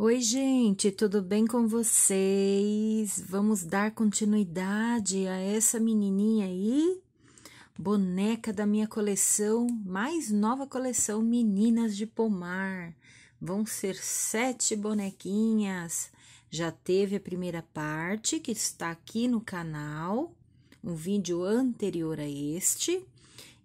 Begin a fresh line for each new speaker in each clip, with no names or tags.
Oi, gente, tudo bem com vocês? Vamos dar continuidade a essa menininha aí, boneca da minha coleção, mais nova coleção Meninas de Pomar. Vão ser sete bonequinhas. Já teve a primeira parte, que está aqui no canal, um vídeo anterior a este,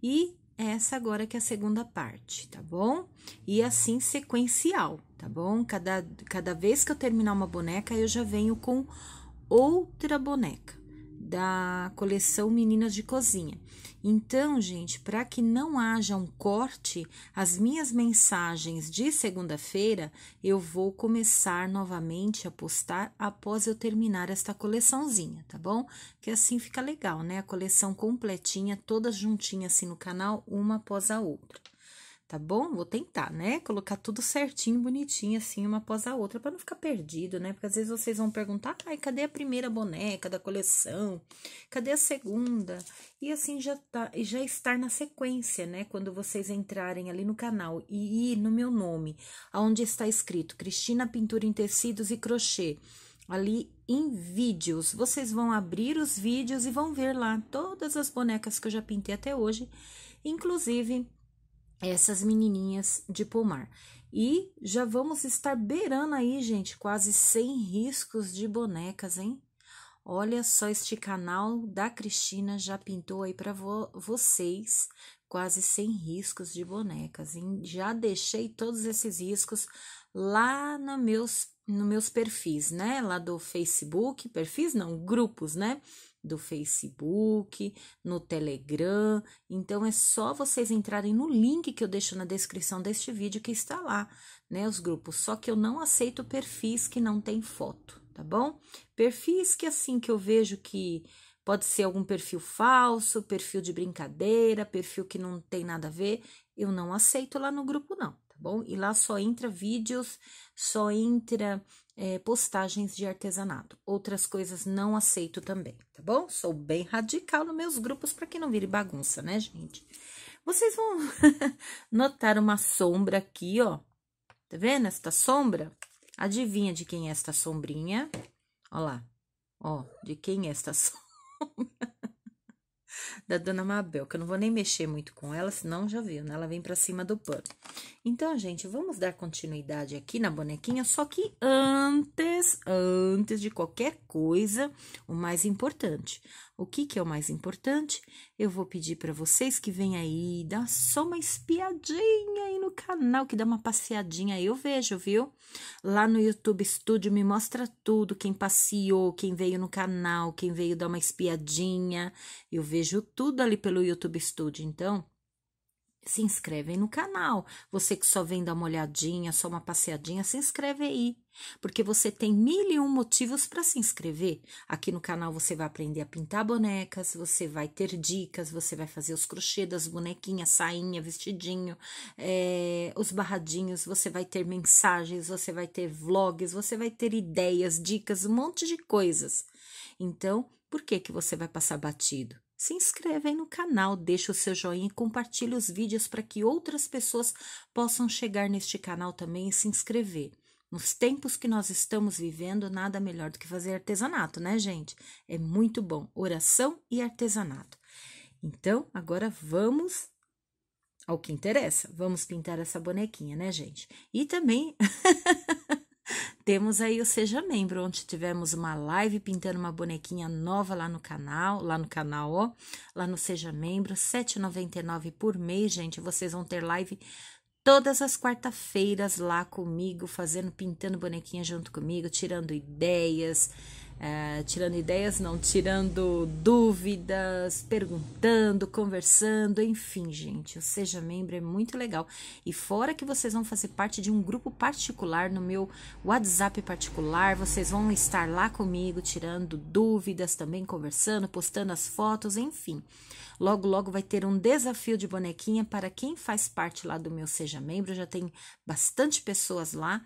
e essa agora que é a segunda parte, tá bom? E assim sequencial, tá bom? Cada, cada vez que eu terminar uma boneca, eu já venho com outra boneca da coleção Meninas de Cozinha. Então, gente, para que não haja um corte, as minhas mensagens de segunda-feira eu vou começar novamente a postar após eu terminar esta coleçãozinha, tá bom? Que assim fica legal, né? A coleção completinha, todas juntinhas assim no canal, uma após a outra tá bom? Vou tentar, né? Colocar tudo certinho, bonitinho, assim, uma após a outra, para não ficar perdido, né? Porque às vezes vocês vão perguntar, ai, cadê a primeira boneca da coleção? Cadê a segunda? E assim já, tá, já estar na sequência, né? Quando vocês entrarem ali no canal e ir no meu nome, aonde está escrito Cristina Pintura em Tecidos e Crochê ali em vídeos. Vocês vão abrir os vídeos e vão ver lá todas as bonecas que eu já pintei até hoje, inclusive essas menininhas de pomar. E já vamos estar beirando aí, gente, quase 100 riscos de bonecas, hein? Olha só este canal da Cristina já pintou aí para vo vocês quase 100 riscos de bonecas. Hein? Já deixei todos esses riscos lá na meus, no meus perfis, né? Lá do Facebook, perfis não, grupos, né? do Facebook, no Telegram. Então é só vocês entrarem no link que eu deixo na descrição deste vídeo que está lá, né, os grupos. Só que eu não aceito perfis que não tem foto, tá bom? Perfis que assim que eu vejo que pode ser algum perfil falso, perfil de brincadeira, perfil que não tem nada a ver, eu não aceito lá no grupo não, tá bom? E lá só entra vídeos, só entra é, postagens de artesanato. Outras coisas não aceito também, tá bom? Sou bem radical nos meus grupos para que não vire bagunça, né, gente? Vocês vão notar uma sombra aqui, ó. Tá vendo esta sombra? Adivinha de quem é esta sombrinha? Ó lá. Ó, de quem é esta sombra? da Dona Mabel, que eu não vou nem mexer muito com ela, senão já viu, né? Ela vem para cima do pano. Então, gente, vamos dar continuidade aqui na bonequinha, só que antes, antes de qualquer coisa, o mais importante, o que, que é o mais importante? Eu vou pedir para vocês que venham aí dar só uma espiadinha aí no canal, que dá uma passeadinha aí, eu vejo, viu? Lá no YouTube Studio me mostra tudo, quem passeou, quem veio no canal, quem veio dar uma espiadinha. Eu vejo tudo ali pelo YouTube Studio, então se inscrevem no canal. Você que só vem dar uma olhadinha, só uma passeadinha, se inscreve aí porque você tem mil e um motivos para se inscrever. Aqui no canal você vai aprender a pintar bonecas, você vai ter dicas, você vai fazer os crochê das bonequinhas, sainha, vestidinho, é, os barradinhos, você vai ter mensagens, você vai ter vlogs, você vai ter ideias, dicas, um monte de coisas. Então, por que que você vai passar batido? Se inscreva aí no canal, deixa o seu joinha e compartilha os vídeos para que outras pessoas possam chegar neste canal também e se inscrever. Nos tempos que nós estamos vivendo, nada melhor do que fazer artesanato, né, gente? É muito bom. Oração e artesanato. Então, agora vamos ao que interessa. Vamos pintar essa bonequinha, né, gente? E também temos aí o Seja Membro, onde tivemos uma live pintando uma bonequinha nova lá no canal, lá no canal, ó, lá no Seja Membro, 7,99 por mês, gente. Vocês vão ter live todas as quarta-feiras lá comigo, fazendo, pintando bonequinha junto comigo, tirando ideias, é, tirando ideias não, tirando dúvidas, perguntando, conversando, enfim, gente, ou Seja Membro é muito legal. E fora que vocês vão fazer parte de um grupo particular no meu WhatsApp particular, vocês vão estar lá comigo, tirando dúvidas também, conversando, postando as fotos, enfim. Logo, logo vai ter um desafio de bonequinha para quem faz parte lá do meu Seja Membro. Já tem bastante pessoas lá.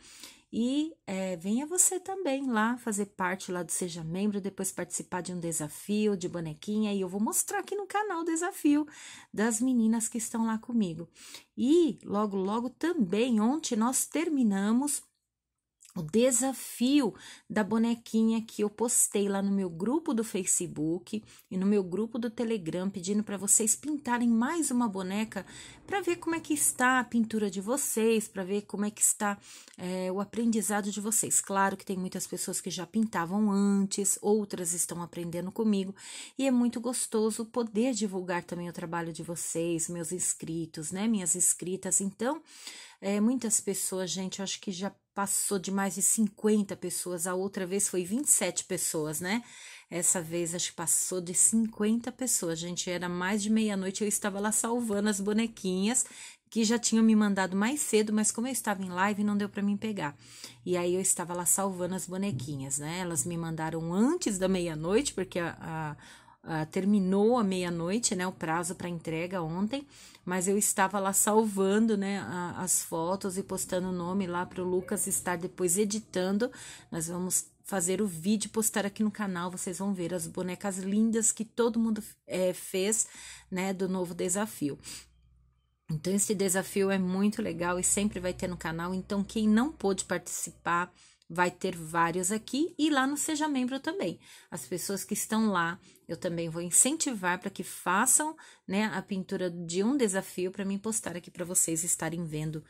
E é, venha você também lá fazer parte lá do Seja Membro, depois participar de um desafio de bonequinha. E eu vou mostrar aqui no canal o desafio das meninas que estão lá comigo. E logo, logo também, ontem nós terminamos o desafio da bonequinha que eu postei lá no meu grupo do Facebook e no meu grupo do Telegram, pedindo para vocês pintarem mais uma boneca para ver como é que está a pintura de vocês, para ver como é que está é, o aprendizado de vocês. Claro que tem muitas pessoas que já pintavam antes, outras estão aprendendo comigo e é muito gostoso poder divulgar também o trabalho de vocês, meus inscritos, né, minhas inscritas. Então, é, muitas pessoas, gente, eu acho que já passou de mais de 50 pessoas, a outra vez foi 27 pessoas, né? Essa vez acho que passou de 50 pessoas. Gente, era mais de meia-noite, eu estava lá salvando as bonequinhas que já tinham me mandado mais cedo, mas como eu estava em live, não deu para mim pegar. E aí eu estava lá salvando as bonequinhas, né? Elas me mandaram antes da meia-noite, porque a, a Uh, terminou a meia-noite, né, o prazo para entrega ontem, mas eu estava lá salvando, né, a, as fotos e postando o nome lá para o Lucas estar depois editando. Nós vamos fazer o vídeo, postar aqui no canal, vocês vão ver as bonecas lindas que todo mundo é, fez, né, do novo desafio. Então esse desafio é muito legal e sempre vai ter no canal. Então quem não pôde participar Vai ter vários aqui e lá no Seja Membro também. As pessoas que estão lá, eu também vou incentivar para que façam né, a pintura de um desafio para mim postar aqui para vocês estarem vendo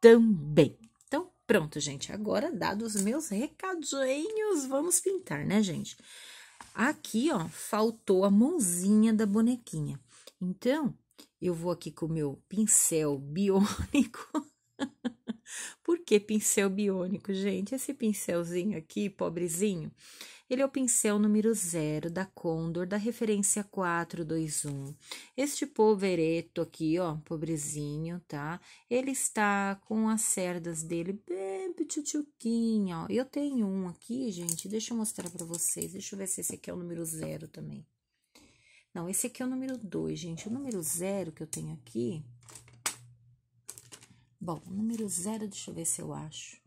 também. Então, pronto, gente. Agora, dados os meus recadinhos, vamos pintar, né, gente? Aqui, ó, faltou a mãozinha da bonequinha. Então, eu vou aqui com o meu pincel biônico. Por que pincel biônico, gente? Esse pincelzinho aqui, pobrezinho, ele é o pincel número 0 da Condor, da referência 421. Este povereto aqui, ó, pobrezinho, tá? Ele está com as cerdas dele bem petitioquinha, ó. Eu tenho um aqui, gente, deixa eu mostrar para vocês. Deixa eu ver se esse aqui é o número 0 também. Não, esse aqui é o número 2, gente. O número 0 que eu tenho aqui Bom, número zero, deixa eu ver se eu acho.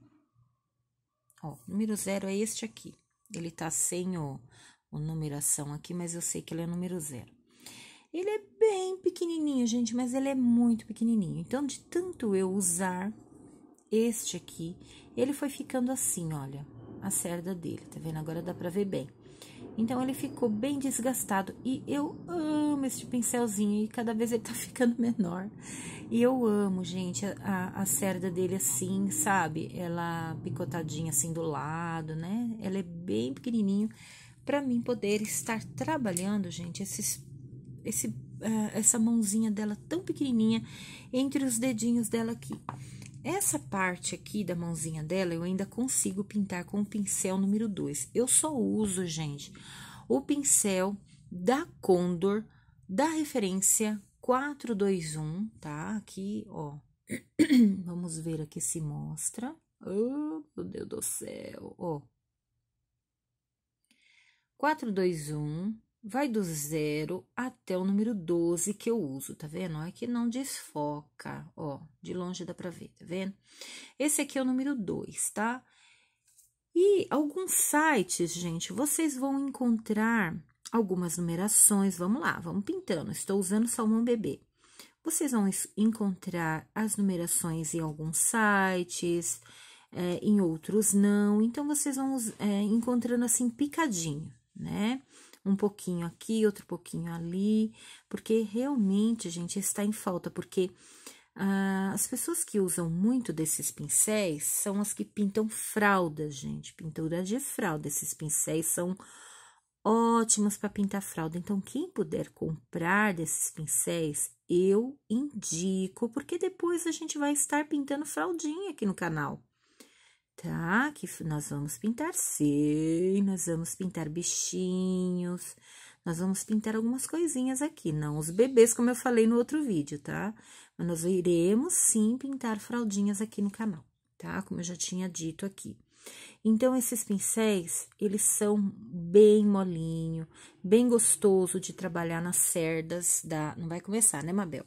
Ó, número zero é este aqui. Ele tá sem o, o numeração aqui, mas eu sei que ele é número zero. Ele é bem pequenininho, gente, mas ele é muito pequenininho. Então, de tanto eu usar este aqui, ele foi ficando assim, olha, a cerda dele, tá vendo? Agora dá pra ver bem. Então, ele ficou bem desgastado e eu amo esse pincelzinho e cada vez ele tá ficando menor. E eu amo, gente, a, a cerda dele assim, sabe? Ela picotadinha assim do lado, né? Ela é bem pequenininho para mim poder estar trabalhando, gente, esses, esse, uh, essa mãozinha dela tão pequenininha entre os dedinhos dela aqui. Essa parte aqui da mãozinha dela eu ainda consigo pintar com o pincel número 2. Eu só uso, gente, o pincel da Condor da referência 421, tá? Aqui, ó. Vamos ver aqui se mostra. Oh, meu Deus do céu, ó. 421 vai do zero até o número 12 que eu uso, tá vendo? É que não desfoca, ó, de longe dá pra ver, tá vendo? Esse aqui é o número 2, tá? E alguns sites, gente, vocês vão encontrar algumas numerações. Vamos lá, vamos pintando. Estou usando salmão bebê. Vocês vão encontrar as numerações em alguns sites, é, em outros não. Então, vocês vão é, encontrando assim picadinho, né? Um pouquinho aqui, outro pouquinho ali, porque realmente, gente, está em falta, porque ah, as pessoas que usam muito desses pincéis são as que pintam fraldas, gente. Pintura de fralda. Esses pincéis são ótimos para pintar fralda. Então, quem puder comprar desses pincéis, eu indico, porque depois a gente vai estar pintando fraldinha aqui no canal. Tá? Que nós vamos pintar sim, nós vamos pintar bichinhos, nós vamos pintar algumas coisinhas aqui, não os bebês, como eu falei no outro vídeo, tá? Mas nós iremos sim pintar fraldinhas aqui no canal, tá? Como eu já tinha dito aqui. Então esses pincéis, eles são bem molinho, bem gostoso de trabalhar nas cerdas da, não vai começar, né, Mabel?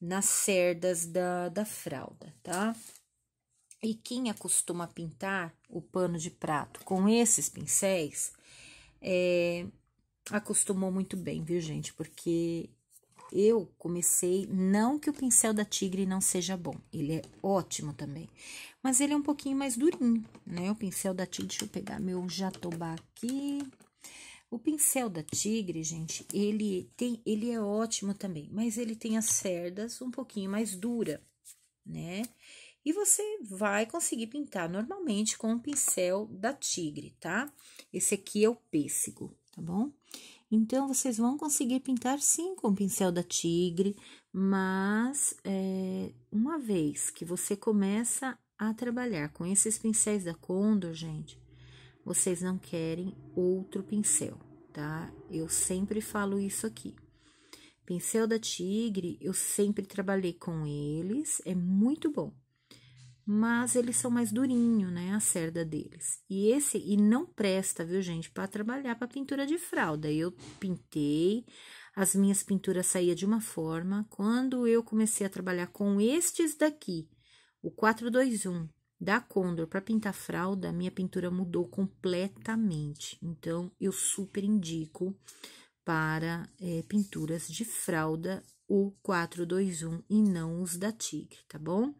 Nas cerdas da, da fralda, tá? E quem acostuma pintar o pano de prato com esses pincéis, é, acostumou muito bem, viu, gente? Porque eu comecei, não que o pincel da Tigre não seja bom, ele é ótimo também, mas ele é um pouquinho mais durinho, né? O pincel da Tigre, deixa eu pegar meu jatobá aqui. O pincel da Tigre, gente, ele tem, ele é ótimo também, mas ele tem as cerdas um pouquinho mais dura, né? E você vai conseguir pintar normalmente com o pincel da Tigre, tá? Esse aqui é o pêssego, tá bom? Então, vocês vão conseguir pintar sim com o pincel da tigre, mas é, uma vez que você começa a trabalhar com esses pincéis da Condor, gente, vocês não querem outro pincel, tá? Eu sempre falo isso aqui. Pincel da Tigre, eu sempre trabalhei com eles, é muito bom mas eles são mais durinho, né, a cerda deles. E esse e não presta, viu, gente, para trabalhar para pintura de fralda. Eu pintei, as minhas pinturas saía de uma forma. Quando eu comecei a trabalhar com estes daqui, o 421 da Condor para pintar fralda, minha pintura mudou completamente. Então, eu super indico para é, pinturas de fralda o 421 e não os da Tigre, tá bom?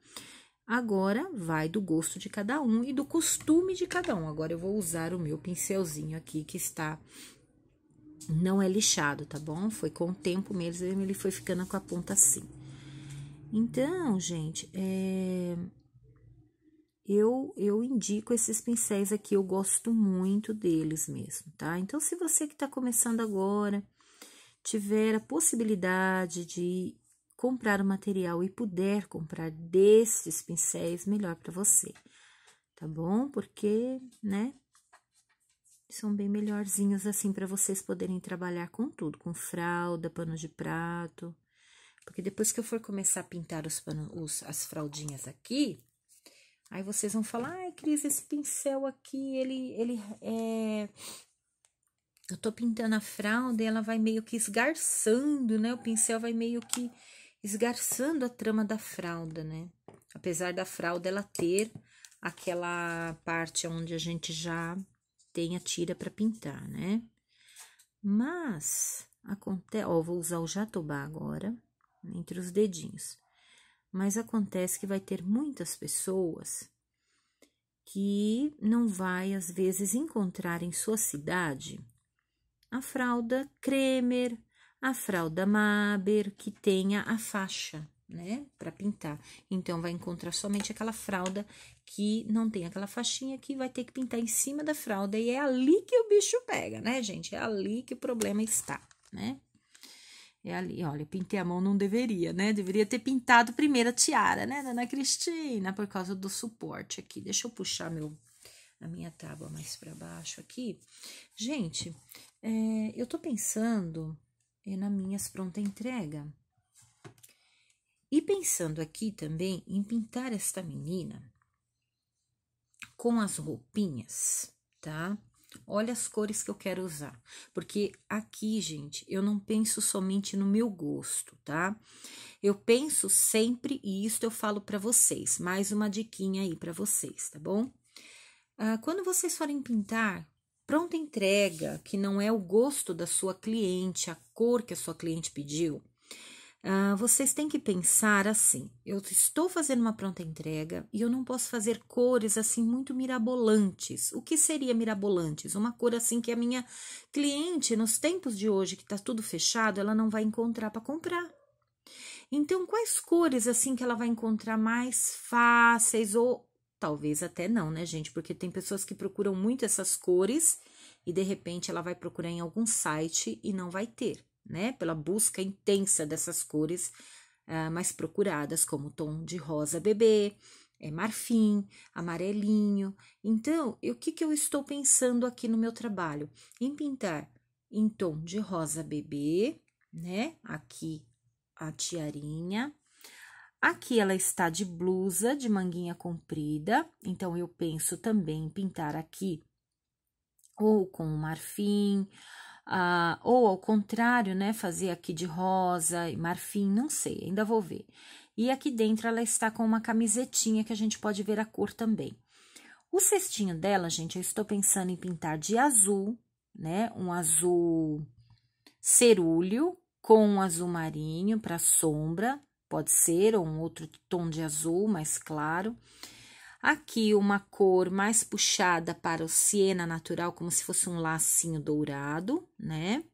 Agora vai do gosto de cada um e do costume de cada um. Agora eu vou usar o meu pincelzinho aqui que está não é lixado, tá bom? Foi com o tempo mesmo, ele foi ficando com a ponta assim. Então, gente, é... eu eu indico esses pincéis aqui, eu gosto muito deles mesmo, tá? Então, se você que está começando agora tiver a possibilidade de comprar o material e puder comprar destes pincéis, melhor para você, tá bom? Porque, né? São bem melhorzinhos assim para vocês poderem trabalhar com tudo, com fralda, pano de prato. Porque depois que eu for começar a pintar os pano, os, as fraldinhas aqui, aí vocês vão falar, ai, Cris, esse pincel aqui, ele, ele é. Eu tô pintando a fralda e ela vai meio que esgarçando, né? O pincel vai meio que esgarçando a trama da fralda, né? Apesar da fralda ela ter aquela parte onde a gente já tem a tira para pintar, né? Mas acontece, ó, vou usar o jatobá agora entre os dedinhos. Mas acontece que vai ter muitas pessoas que não vai às vezes encontrar em sua cidade a fralda Kremer, a fralda Maber que tenha a faixa, né, para pintar. Então vai encontrar somente aquela fralda que não tem aquela faixinha que vai ter que pintar em cima da fralda e é ali que o bicho pega, né, gente? É ali que o problema está, né? É ali, olha, pintei a mão, não deveria, né? Deveria ter pintado primeiro a tiara, né, Dona Cristina, por causa do suporte aqui. Deixa eu puxar meu a minha tábua mais para baixo aqui. Gente, é, eu tô pensando é na minhas pronta entrega. E pensando aqui também em pintar esta menina com as roupinhas, tá? Olha as cores que eu quero usar, porque aqui, gente, eu não penso somente no meu gosto, tá? Eu penso sempre, e isso eu falo para vocês, mais uma diquinha aí para vocês, tá bom? Ah, quando vocês forem pintar, Pronta entrega, que não é o gosto da sua cliente, a cor que a sua cliente pediu, uh, vocês têm que pensar assim: eu estou fazendo uma pronta entrega e eu não posso fazer cores assim muito mirabolantes. O que seria mirabolantes? Uma cor assim que a minha cliente, nos tempos de hoje, que está tudo fechado, ela não vai encontrar para comprar. Então, quais cores assim que ela vai encontrar mais fáceis ou Talvez até não, né, gente? Porque tem pessoas que procuram muito essas cores e de repente ela vai procurar em algum site e não vai ter, né? Pela busca intensa dessas cores uh, mais procuradas, como tom de rosa bebê, é marfim, amarelinho. Então, o que, que eu estou pensando aqui no meu trabalho? Em pintar em tom de rosa bebê, né? Aqui a tiarinha, Aqui ela está de blusa, de manguinha comprida, então eu penso também em pintar aqui ou com marfim, ah, ou ao contrário, né, fazer aqui de rosa e marfim, não sei, ainda vou ver. E aqui dentro ela está com uma camisetinha que a gente pode ver a cor também. O cestinho dela, gente, eu estou pensando em pintar de azul, né, um azul cerúleo com um azul marinho para sombra, pode ser, ou um outro tom de azul mais claro. Aqui uma cor mais puxada para o siena natural, como se fosse um lacinho dourado, né?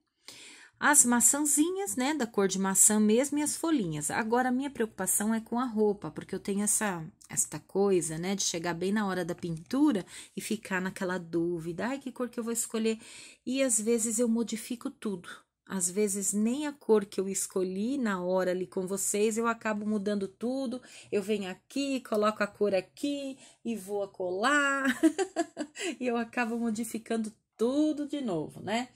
As maçãzinhas, né, da cor de maçã mesmo e as folhinhas. Agora, a minha preocupação é com a roupa, porque eu tenho essa, esta coisa, né, de chegar bem na hora da pintura e ficar naquela dúvida. Ai, que cor que eu vou escolher? E, às vezes, eu modifico tudo, às vezes nem a cor que eu escolhi na hora ali com vocês, eu acabo mudando tudo. Eu venho aqui, coloco a cor aqui e vou colar. e eu acabo modificando tudo de novo, né?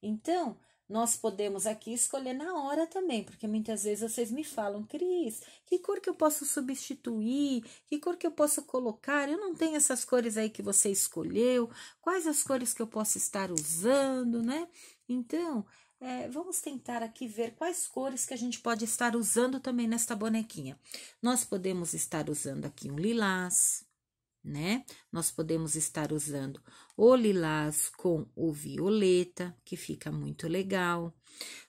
Então, nós podemos aqui escolher na hora também, porque muitas vezes vocês me falam, Cris, que cor que eu posso substituir? Que cor que eu posso colocar? Eu não tenho essas cores aí que você escolheu. Quais as cores que eu posso estar usando, né? Então, é, vamos tentar aqui ver quais cores que a gente pode estar usando também nesta bonequinha. Nós podemos estar usando aqui um lilás, né? Nós podemos estar usando o lilás com o violeta, que fica muito legal.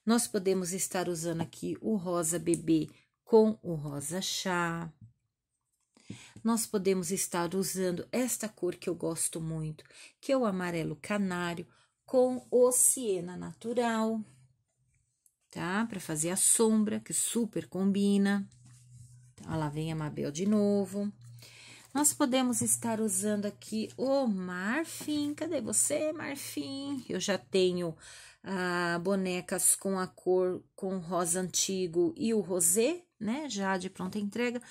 Nós podemos estar usando aqui o rosa bebê com o rosa chá. Nós podemos estar usando esta cor que eu gosto muito, que é o amarelo canário, com o siena natural, tá? Para fazer a sombra, que super combina. Então, lá vem a Mabel de novo. Nós podemos estar usando aqui o marfim. Cadê você, marfim? Eu já tenho ah, bonecas com a cor com rosa antigo e o rosé, né? Já de pronta entrega.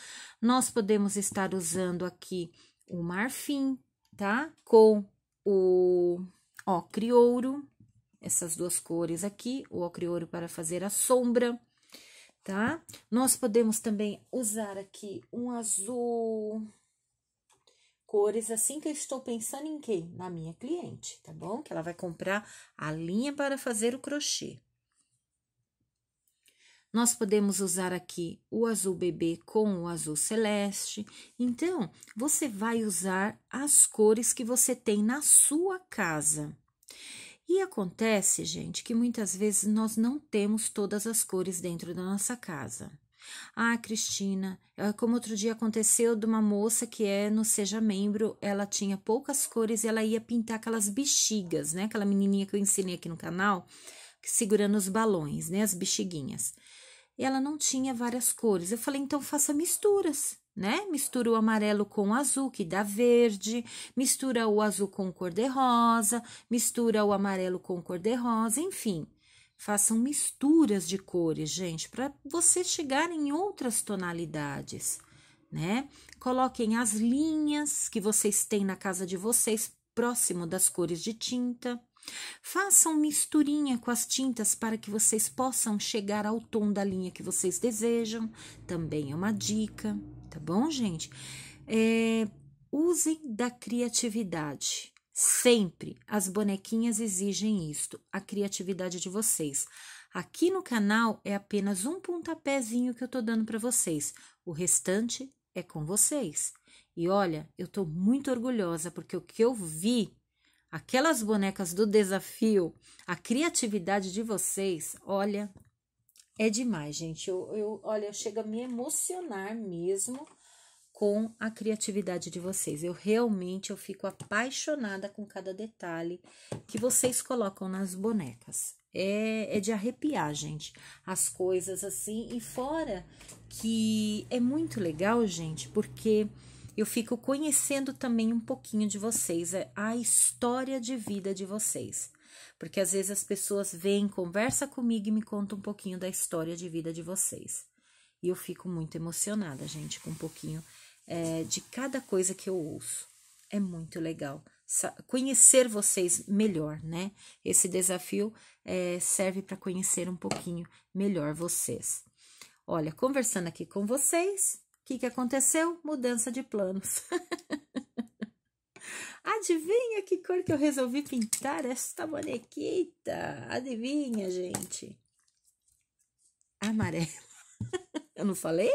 Nós podemos estar usando aqui o marfim, tá? Com o ocre-ouro, essas duas cores aqui, o ocre-ouro para fazer a sombra, tá? Nós podemos também usar aqui um azul, cores assim que eu estou pensando em quem? Na minha cliente, tá bom? Que ela vai comprar a linha para fazer o crochê. Nós podemos usar aqui o azul bebê com o azul celeste. Então, você vai usar as cores que você tem na sua casa. E acontece, gente, que muitas vezes nós não temos todas as cores dentro da nossa casa. Ah, Cristina, é como outro dia aconteceu de uma moça que é no Seja Membro, ela tinha poucas cores e ela ia pintar aquelas bexigas, né? Aquela menininha que eu ensinei aqui no canal, segurando os balões, né? As bexiguinhas e ela não tinha várias cores. Eu falei, então faça misturas, né? Mistura o amarelo com o azul, que dá verde, mistura o azul com cor-de-rosa, mistura o amarelo com cor-de-rosa, enfim. Façam misturas de cores, gente, para você chegar em outras tonalidades, né? Coloquem as linhas que vocês têm na casa de vocês próximo das cores de tinta. Façam misturinha com as tintas para que vocês possam chegar ao tom da linha que vocês desejam. Também é uma dica, tá bom, gente? É, usem da criatividade. Sempre as bonequinhas exigem isto, a criatividade de vocês. Aqui no canal é apenas um pontapézinho que eu tô dando para vocês. O restante é com vocês. E olha, eu tô muito orgulhosa porque o que eu vi aquelas bonecas do desafio, a criatividade de vocês, olha, é demais, gente. Eu, eu olha, eu chego a me emocionar mesmo com a criatividade de vocês. Eu realmente eu fico apaixonada com cada detalhe que vocês colocam nas bonecas. É, é de arrepiar, gente, as coisas assim. E fora que é muito legal, gente, porque eu fico conhecendo também um pouquinho de vocês, é a história de vida de vocês. Porque às vezes as pessoas vêm, conversa comigo e me contam um pouquinho da história de vida de vocês. E eu fico muito emocionada, gente, com um pouquinho é, de cada coisa que eu ouço. É muito legal conhecer vocês melhor, né? Esse desafio é, serve para conhecer um pouquinho melhor vocês. Olha, conversando aqui com vocês, que, que aconteceu? Mudança de planos. Adivinha que cor que eu resolvi pintar esta bonequita? Adivinha, gente? Amarelo. eu não falei?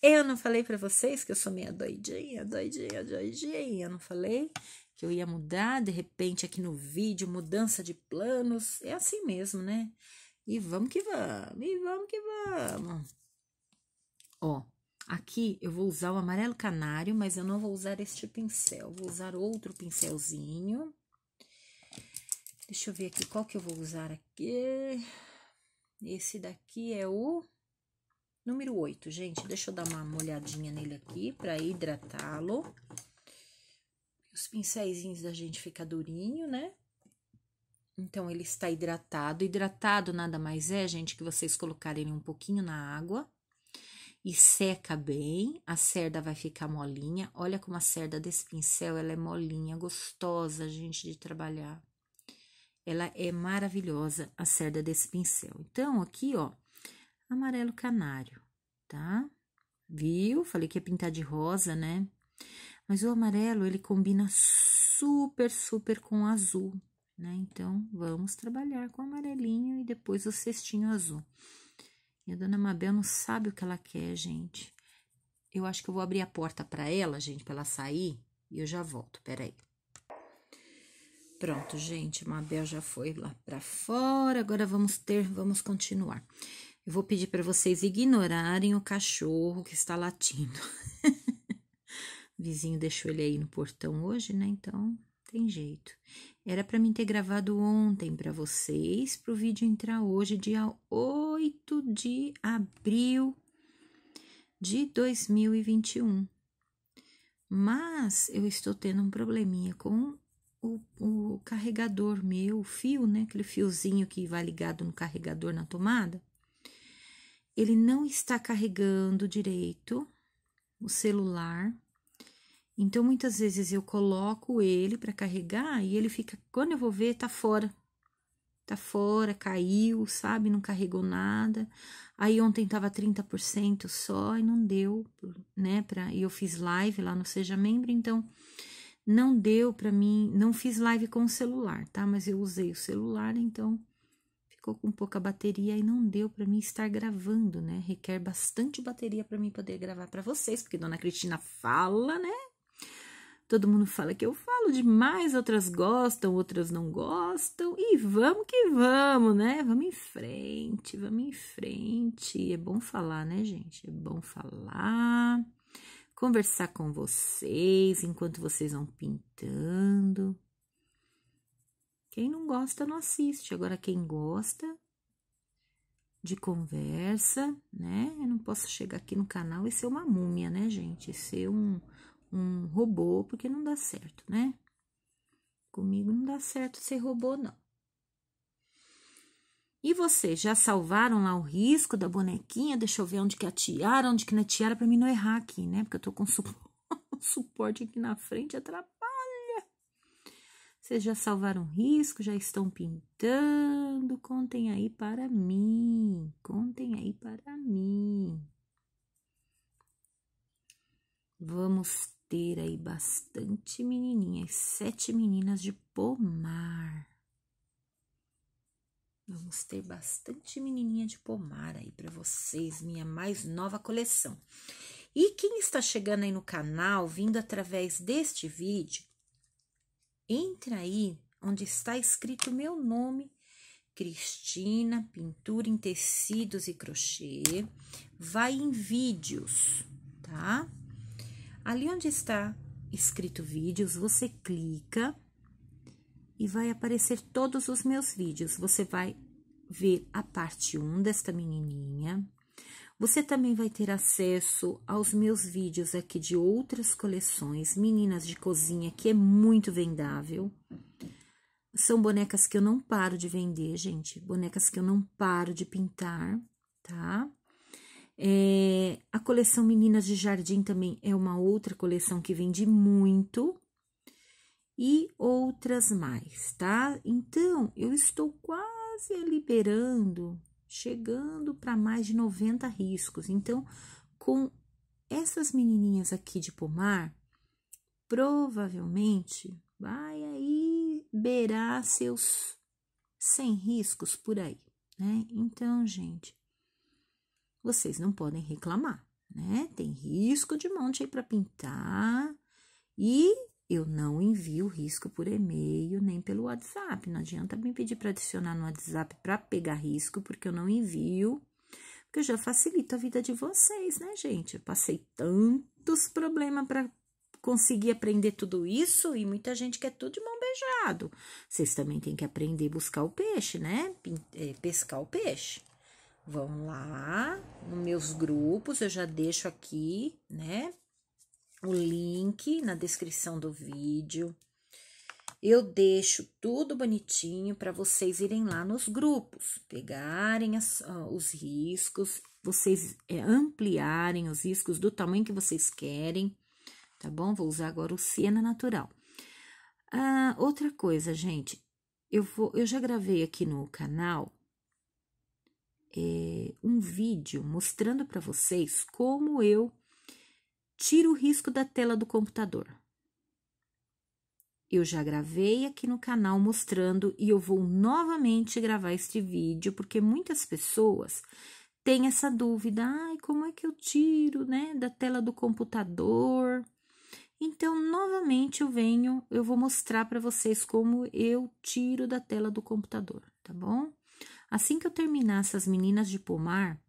Eu não falei para vocês que eu sou meia doidinha, doidinha, doidinha. Eu não falei que eu ia mudar de repente aqui no vídeo, mudança de planos. É assim mesmo, né? E vamos que vamos, e vamos que vamos. Ó, Aqui eu vou usar o amarelo canário, mas eu não vou usar este pincel. Vou usar outro pincelzinho. Deixa eu ver aqui qual que eu vou usar aqui. Esse daqui é o número 8, gente. Deixa eu dar uma molhadinha nele aqui para hidratá-lo. Os pincéis da gente fica durinho, né? Então, ele está hidratado. Hidratado nada mais é, gente, que vocês colocarem um pouquinho na água e seca bem, a cerda vai ficar molinha. Olha como a cerda desse pincel, ela é molinha, gostosa, gente, de trabalhar. Ela é maravilhosa, a cerda desse pincel. Então, aqui, ó, amarelo canário, tá? Viu? Falei que ia pintar de rosa, né? Mas o amarelo, ele combina super, super com azul, né? Então, vamos trabalhar com amarelinho e depois o cestinho azul. E a dona Mabel não sabe o que ela quer, gente. Eu acho que eu vou abrir a porta para ela, gente, para ela sair, e eu já volto. Peraí. Pronto, gente, Mabel já foi lá para fora. Agora vamos ter, vamos continuar. Eu vou pedir para vocês ignorarem o cachorro que está latindo. o vizinho deixou ele aí no portão hoje, né? Então, tem jeito. Era para mim ter gravado ontem para vocês, para o vídeo entrar hoje, dia 8 de abril de 2021. Mas eu estou tendo um probleminha com o, o carregador meu, o fio, né? Aquele fiozinho que vai ligado no carregador na tomada. Ele não está carregando direito o celular então muitas vezes eu coloco ele para carregar e ele fica, quando eu vou ver, tá fora. Tá fora, caiu, sabe, não carregou nada. Aí ontem tava 30% só e não deu, né, para e eu fiz live lá no seja membro, então não deu para mim, não fiz live com o celular, tá? Mas eu usei o celular, então ficou com pouca bateria e não deu para mim estar gravando, né? Requer bastante bateria para mim poder gravar para vocês, porque Dona Cristina fala, né? Todo mundo fala que eu falo demais, outras gostam, outras não gostam. E vamos que vamos, né? Vamos em frente, vamos em frente. É bom falar, né, gente? É bom falar, conversar com vocês enquanto vocês vão pintando. Quem não gosta não assiste. Agora, quem gosta de conversa, né? Eu não posso chegar aqui no canal e ser uma múmia, né, gente? ser um um robô, porque não dá certo, né? Comigo não dá certo ser robô, não. E vocês já salvaram lá o risco da bonequinha? Deixa eu ver onde que é a tiara, onde que não é tiara, pra mim não errar aqui, né? Porque eu tô com suporte aqui na frente, atrapalha. Vocês já salvaram o risco, já estão pintando? Contem aí para mim, contem aí para mim. Vamos ter aí bastante menininhas, sete meninas de pomar. Vamos ter bastante menininha de pomar aí para vocês, minha mais nova coleção. E quem está chegando aí no canal, vindo através deste vídeo, entra aí onde está escrito meu nome, Cristina, pintura em tecidos e crochê, vai em vídeos, tá? Ali onde está escrito vídeos, você clica e vai aparecer todos os meus vídeos. Você vai ver a parte 1 desta menininha. Você também vai ter acesso aos meus vídeos aqui de outras coleções, meninas de cozinha, que é muito vendável. São bonecas que eu não paro de vender, gente. Bonecas que eu não paro de pintar, tá? É, a coleção Meninas de Jardim também é uma outra coleção que vende muito e outras mais, tá? Então, eu estou quase liberando, chegando para mais de 90 riscos. Então, com essas menininhas aqui de pomar, provavelmente vai aí beirar seus 100 riscos por aí, né? Então, gente, vocês não podem reclamar, né? Tem risco de monte aí para pintar e eu não envio risco por e-mail nem pelo WhatsApp. Não adianta me pedir para adicionar no WhatsApp para pegar risco, porque eu não envio. Porque eu já facilito a vida de vocês, né, gente? Eu passei tantos problemas para conseguir aprender tudo isso e muita gente quer tudo de mão beijado. Vocês também têm que aprender a buscar o peixe, né? É, pescar o peixe. Vão lá nos meus grupos, eu já deixo aqui, né? O link na descrição do vídeo. Eu deixo tudo bonitinho para vocês irem lá nos grupos, pegarem as, os riscos, vocês é, ampliarem os riscos do tamanho que vocês querem, tá bom? Vou usar agora o Siena Natural. Ah, outra coisa, gente, eu, vou, eu já gravei aqui no canal é, um vídeo mostrando para vocês como eu tiro o risco da tela do computador. Eu já gravei aqui no canal mostrando e eu vou novamente gravar este vídeo porque muitas pessoas têm essa dúvida: ai, como é que eu tiro, né, da tela do computador? Então, novamente eu venho, eu vou mostrar para vocês como eu tiro da tela do computador, tá bom? Assim que eu terminar essas meninas de pomar,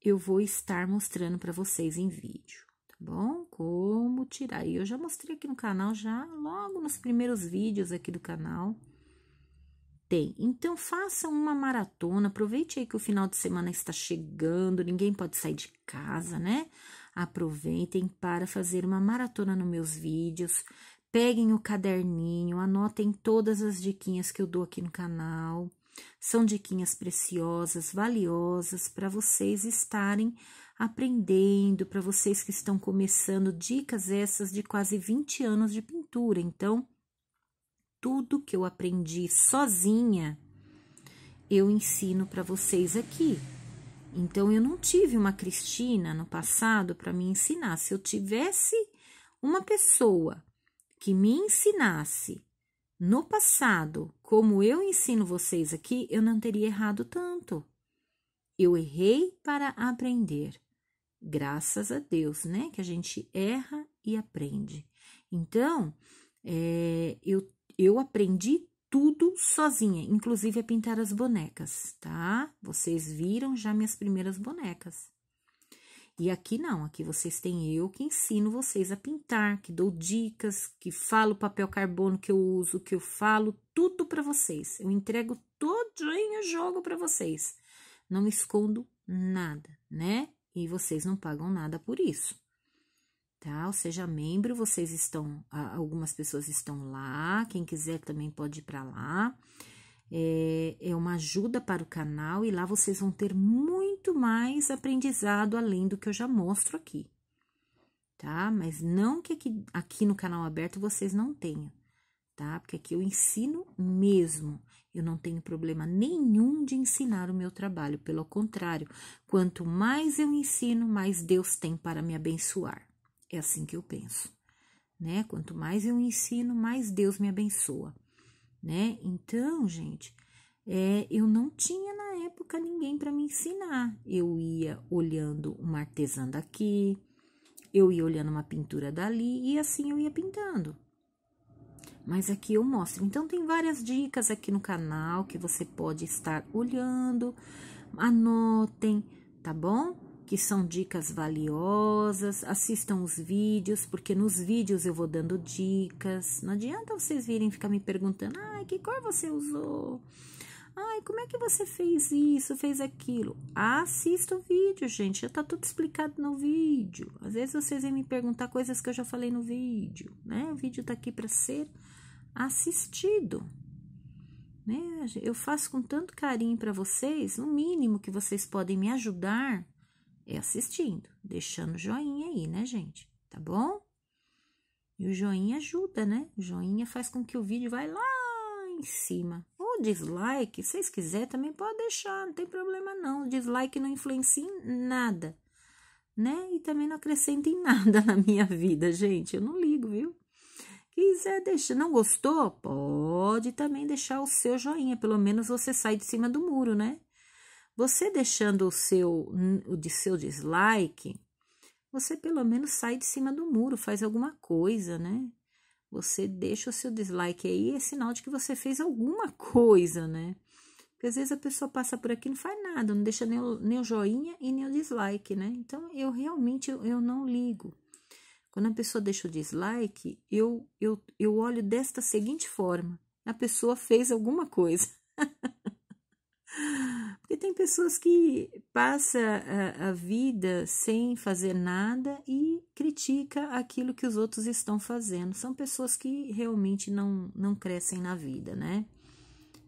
eu vou estar mostrando para vocês em vídeo, tá bom? Como tirar. E eu já mostrei aqui no canal, já logo nos primeiros vídeos aqui do canal. Tem. Então, façam uma maratona. Aproveite aí que o final de semana está chegando, ninguém pode sair de casa, né? Aproveitem para fazer uma maratona nos meus vídeos. Peguem o caderninho, anotem todas as diquinhas que eu dou aqui no canal. São diquinhas preciosas, valiosas para vocês estarem aprendendo, para vocês que estão começando, dicas essas de quase 20 anos de pintura. Então, tudo que eu aprendi sozinha, eu ensino para vocês aqui. Então, eu não tive uma Cristina no passado para me ensinar. Se eu tivesse uma pessoa que me ensinasse no passado como eu ensino vocês aqui, eu não teria errado tanto. Eu errei para aprender. Graças a Deus, né? Que a gente erra e aprende. Então, é, eu, eu aprendi tudo sozinha, inclusive a pintar as bonecas, tá? Vocês viram já minhas primeiras bonecas. E aqui não, aqui vocês têm eu que ensino vocês a pintar, que dou dicas, que falo o papel carbono que eu uso, que eu falo tudo para vocês. Eu entrego todinho o jogo para vocês. Não me escondo nada, né? E vocês não pagam nada por isso. Tá? Ou seja, membro, vocês estão, algumas pessoas estão lá, quem quiser também pode ir para lá. É, é uma ajuda para o canal e lá vocês vão ter muito muito mais aprendizado além do que eu já mostro aqui, tá? Mas não que aqui, aqui no canal aberto vocês não tenham, tá? Porque aqui eu ensino mesmo. Eu não tenho problema nenhum de ensinar o meu trabalho, pelo contrário, quanto mais eu ensino, mais Deus tem para me abençoar. É assim que eu penso, né? Quanto mais eu ensino, mais Deus me abençoa, né? Então, gente, é, eu não tinha na época ninguém para me ensinar. Eu ia olhando uma artesã daqui, eu ia olhando uma pintura dali e assim eu ia pintando. Mas aqui eu mostro. Então, tem várias dicas aqui no canal que você pode estar olhando, anotem, tá bom? Que são dicas valiosas. Assistam os vídeos, porque nos vídeos eu vou dando dicas. Não adianta vocês virem ficar me perguntando: ai, ah, que cor você usou? Ai, como é que você fez isso, fez aquilo? Assista o vídeo, gente, já tá tudo explicado no vídeo. Às vezes vocês vêm me perguntar coisas que eu já falei no vídeo, né? O vídeo tá aqui para ser assistido. Né? Eu faço com tanto carinho para vocês, no mínimo que vocês podem me ajudar é assistindo, deixando joinha aí, né, gente? Tá bom? E o joinha ajuda, né? O joinha faz com que o vídeo vá lá em cima. Deslike, dislike, se vocês quiserem, também pode deixar, não tem problema não. O dislike não influencia em nada, né? E também não acrescenta em nada na minha vida, gente. Eu não ligo, viu? Quiser deixar, não gostou? Pode também deixar o seu joinha, pelo menos você sai de cima do muro, né? Você deixando o seu, o de seu dislike, você pelo menos sai de cima do muro, faz alguma coisa, né? Você deixa o seu dislike aí, é sinal de que você fez alguma coisa, né? Porque às vezes a pessoa passa por aqui e não faz nada, não deixa nem o, nem o joinha e nem o dislike, né? Então, eu realmente eu, eu não ligo. Quando a pessoa deixa o dislike, eu, eu, eu olho desta seguinte forma: a pessoa fez alguma coisa. Porque tem pessoas que passa a, a, vida sem fazer nada e critica aquilo que os outros estão fazendo. São pessoas que realmente não, não crescem na vida, né?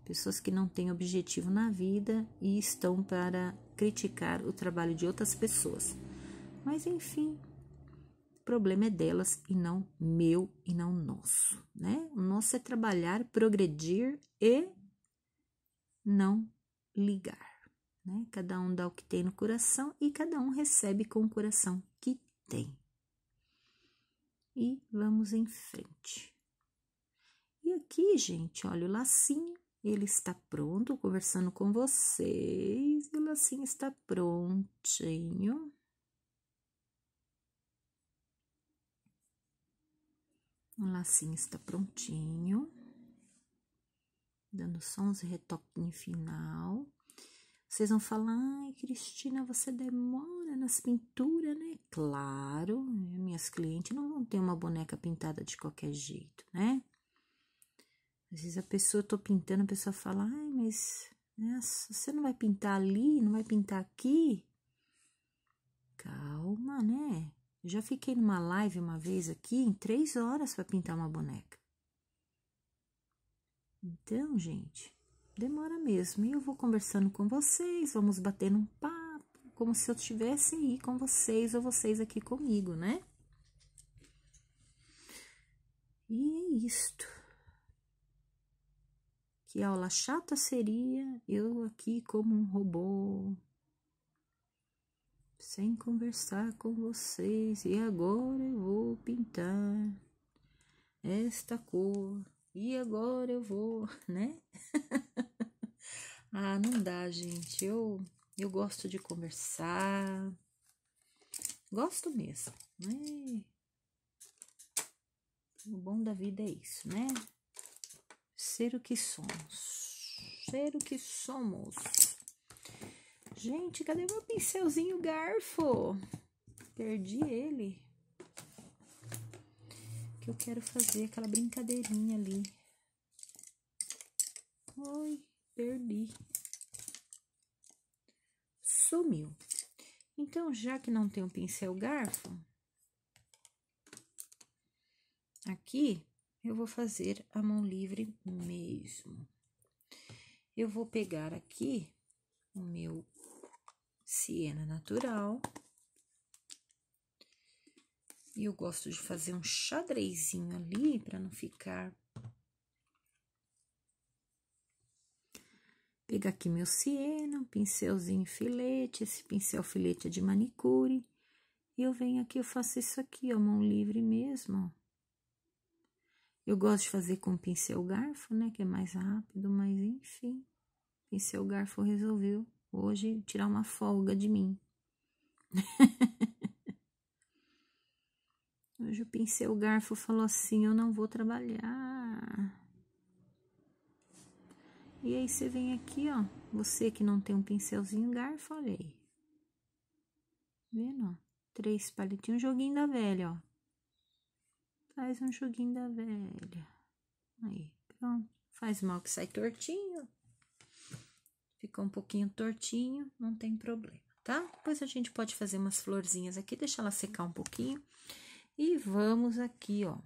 Pessoas que não têm objetivo na vida e estão para criticar o trabalho de outras pessoas. Mas enfim, o problema é delas e não meu e não nosso, né? O nosso é trabalhar, progredir e não ligar. Né? Cada um dá o que tem no coração e cada um recebe com o coração que tem. E vamos em frente. E aqui, gente, olha o lacinho, ele está pronto, conversando com vocês, e o lacinho está prontinho. O lacinho está prontinho dando só uns retoquinhos final. Vocês vão falar, ai, Cristina, você demora nas pinturas, né? Claro, minhas clientes não vão ter uma boneca pintada de qualquer jeito, né? Às vezes a pessoa, eu tô pintando, a pessoa fala, ai, mas nossa, você não vai pintar ali, não vai pintar aqui? Calma, né? Eu já fiquei numa live uma vez aqui em três horas para pintar uma boneca. Então, gente, demora mesmo. E eu vou conversando com vocês, vamos bater um papo, como se eu estivesse aí com vocês ou vocês aqui comigo, né? E é isto. Que aula chata seria eu aqui como um robô, sem conversar com vocês. E agora eu vou pintar esta cor e agora eu vou, né? ah, não dá, gente. Eu eu gosto de conversar. Gosto mesmo, né? O bom da vida é isso, né? Ser o que somos. Ser o que somos. Gente, cadê meu pincelzinho garfo? Perdi ele que eu quero fazer aquela brincadeirinha ali. Oi, perdi. Sumiu. Então, já que não tem o um pincel garfo, aqui eu vou fazer a mão livre mesmo. Eu vou pegar aqui o meu siena natural e eu gosto de fazer um xadrezinho ali para não ficar. Pegar aqui meu siena, um pincelzinho filete, esse pincel filete é de manicure. E eu venho aqui, eu faço isso aqui, ó, mão livre mesmo. Eu gosto de fazer com pincel garfo, né, que é mais rápido, mas enfim. Pincel garfo resolveu hoje tirar uma folga de mim. Hoje eu pincel o garfo falou assim: Eu não vou trabalhar. E aí você vem aqui, ó. Você que não tem um pincelzinho, garfo, olha aí. Vendo, ó? Três palitinhos, um joguinho da velha, ó. Faz um joguinho da velha. Aí, pronto. Faz mal que sai tortinho. Ficou um pouquinho tortinho, não tem problema, tá? Depois a gente pode fazer umas florzinhas aqui, deixar ela secar um pouquinho. E vamos aqui, ó,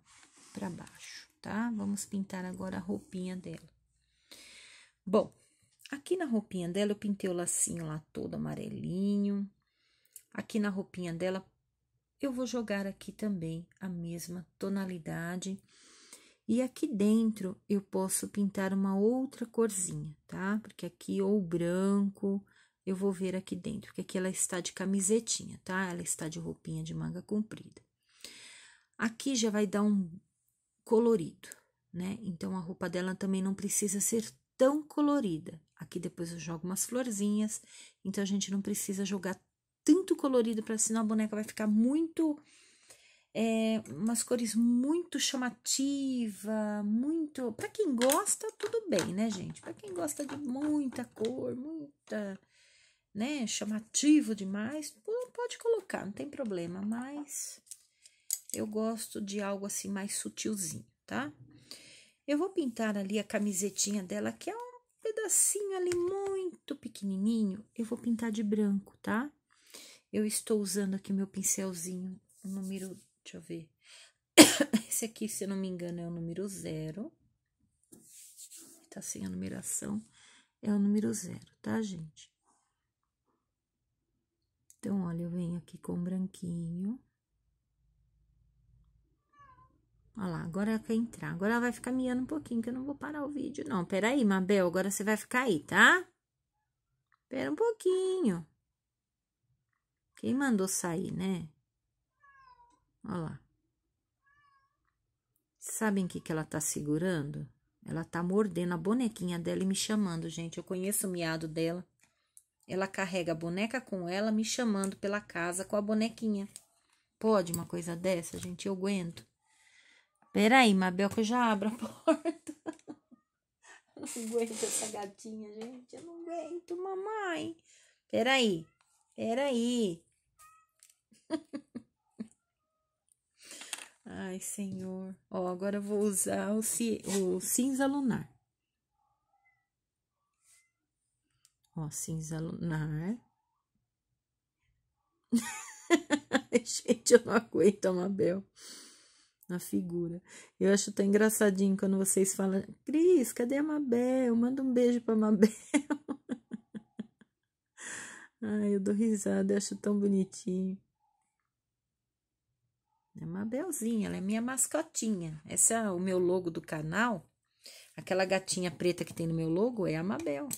para baixo, tá? Vamos pintar agora a roupinha dela. Bom, aqui na roupinha dela eu pintei o lacinho lá todo amarelinho. Aqui na roupinha dela eu vou jogar aqui também a mesma tonalidade. E aqui dentro eu posso pintar uma outra corzinha, tá? Porque aqui ou branco, eu vou ver aqui dentro, porque aqui ela está de camisetinha, tá? Ela está de roupinha de manga comprida. Aqui já vai dar um colorido, né? Então a roupa dela também não precisa ser tão colorida. Aqui depois eu jogo umas florzinhas, então a gente não precisa jogar tanto colorido para senão a boneca vai ficar muito é, umas cores muito chamativa, muito. Para quem gosta, tudo bem, né, gente? Para quem gosta de muita cor, muita, né, chamativo demais, pode colocar, não tem problema, mas eu gosto de algo assim mais sutilzinho, tá? Eu vou pintar ali a camisetinha dela, que é um pedacinho ali muito pequenininho. Eu vou pintar de branco, tá? Eu estou usando aqui meu pincelzinho, o número, deixa eu ver. Esse aqui, se eu não me engano, é o número zero. Tá sem a numeração. É o número zero, tá, gente? Então, olha, eu venho aqui com branquinho. Olha lá, agora ela é quer entrar. Agora ela vai ficar miando um pouquinho, que eu não vou parar o vídeo, não. Pera aí, Mabel, agora você vai ficar aí, tá? Pera um pouquinho. Quem mandou sair, né? Olha lá. Sabem o que, que ela tá segurando? Ela tá mordendo a bonequinha dela e me chamando, gente. Eu conheço o miado dela. Ela carrega a boneca com ela, me chamando pela casa com a bonequinha. Pode uma coisa dessa, gente? Eu aguento. Peraí, Mabel, que eu já abro a porta. eu não aguento essa gatinha, gente. Eu não aguento, mamãe. Peraí, peraí. Ai, senhor. Ó, agora eu vou usar o, ci... o cinza lunar. Ó, cinza lunar. gente, eu não aguento, Mabel na figura. Eu acho tão engraçadinho quando vocês falam, Cris, cadê a Mabel? Manda um beijo pra Mabel. Ai, eu dou risada, eu acho tão bonitinho. É Mabelzinha, ela é minha mascotinha. Esse é o meu logo do canal. Aquela gatinha preta que tem no meu logo é a Mabel.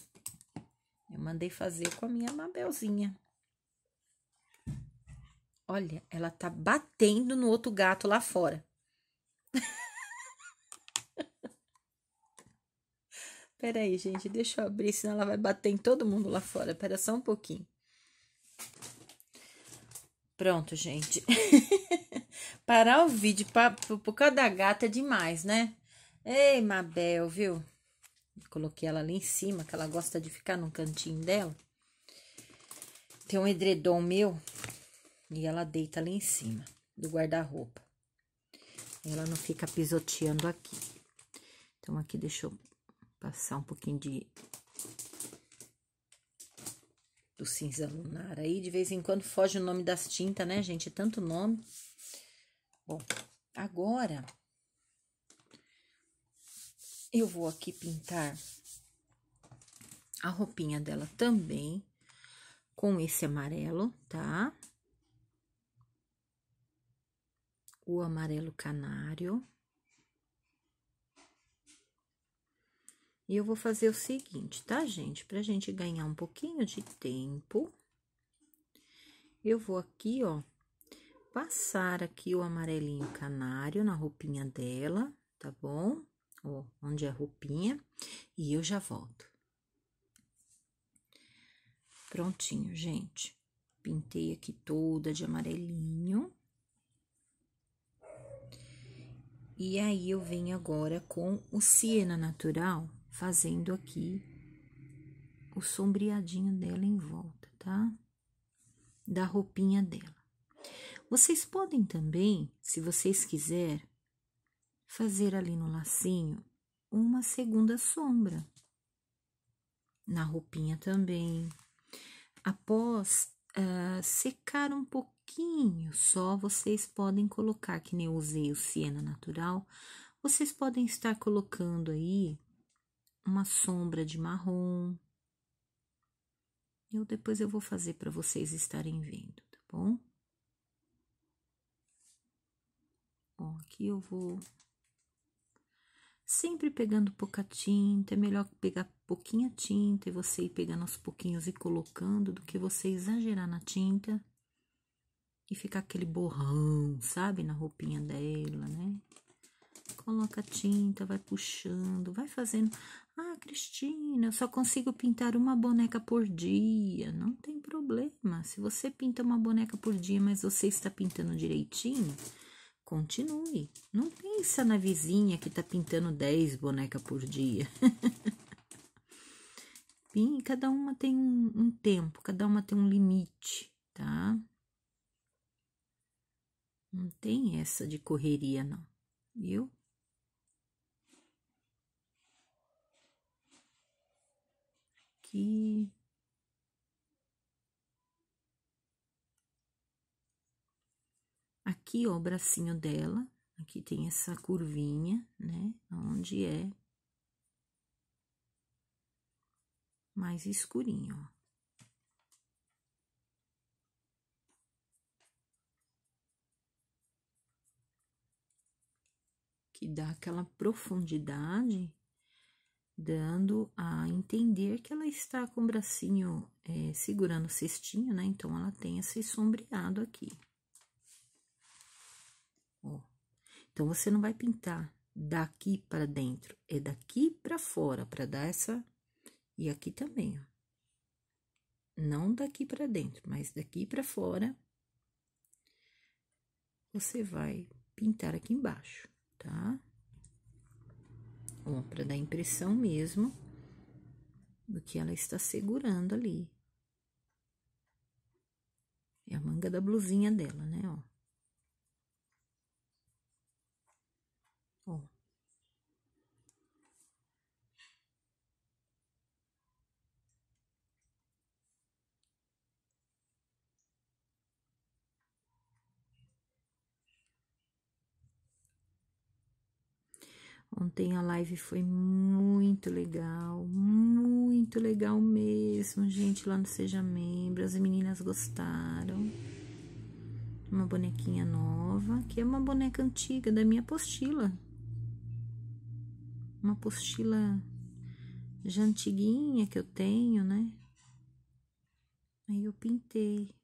Eu mandei fazer com a minha Mabelzinha. Olha, ela tá batendo no outro gato lá fora. Pera aí, gente, deixa eu abrir, senão ela vai bater em todo mundo lá fora. Pera só um pouquinho. Pronto, gente. Parar o vídeo pra, por, por causa da gata é demais, né? Ei, Mabel, viu? Coloquei ela ali em cima, que ela gosta de ficar no cantinho dela. Tem um edredom meu e ela deita ali em cima do guarda-roupa ela não fica pisoteando aqui. Então, aqui deixa eu passar um pouquinho de do cinza lunar aí. De vez em quando foge o nome das tintas, né, gente? É tanto nome. Bom, agora eu vou aqui pintar a roupinha dela também com esse amarelo, tá? Tá? o amarelo canário. E eu vou fazer o seguinte, tá, gente? Pra gente ganhar um pouquinho de tempo, eu vou aqui, ó, passar aqui o amarelinho canário na roupinha dela, tá bom? Ó, onde é a roupinha, e eu já volto. Prontinho, gente. Pintei aqui toda de amarelinho. E aí eu venho agora com o siena natural, fazendo aqui o sombreadinho dela em volta, tá? Da roupinha dela. Vocês podem também, se vocês quiser, fazer ali no lacinho uma segunda sombra. Na roupinha também. Após uh, secar um pouco pouquinho só vocês podem colocar, que nem eu usei o siena natural, vocês podem estar colocando aí uma sombra de marrom. Eu depois eu vou fazer para vocês estarem vendo, tá bom? Bom, aqui eu vou sempre pegando pouca tinta, é melhor pegar pouquinha tinta e você ir pegando aos pouquinhos e colocando do que você exagerar na tinta e fica aquele borrão, sabe, na roupinha dela, né? Coloca tinta, vai puxando, vai fazendo. Ah, Cristina, eu só consigo pintar uma boneca por dia. Não tem problema. Se você pinta uma boneca por dia, mas você está pintando direitinho, continue. Não pensa na vizinha que está pintando 10 bonecas por dia. cada uma tem um, um tempo, cada uma tem um limite, tá? Não tem essa de correria, não, viu? Aqui. Aqui, ó, o bracinho dela. Aqui tem essa curvinha, né? Onde é mais escurinho, ó. que dá aquela profundidade, dando a entender que ela está com o bracinho é, segurando o cestinho, né? Então, ela tem esse sombreado aqui. Ó. Então, você não vai pintar daqui para dentro, é daqui para fora, para dar essa... E aqui também, ó. Não daqui para dentro, mas daqui para fora, você vai pintar aqui embaixo tá? Ó, pra dar impressão mesmo do que ela está segurando ali. É a manga da blusinha dela, né, ó. Ontem a live foi muito legal, muito legal mesmo, gente, lá no Seja Membro. As meninas gostaram. Uma bonequinha nova, que é uma boneca antiga da minha apostila. Uma apostila já antiguinha que eu tenho, né? Aí eu pintei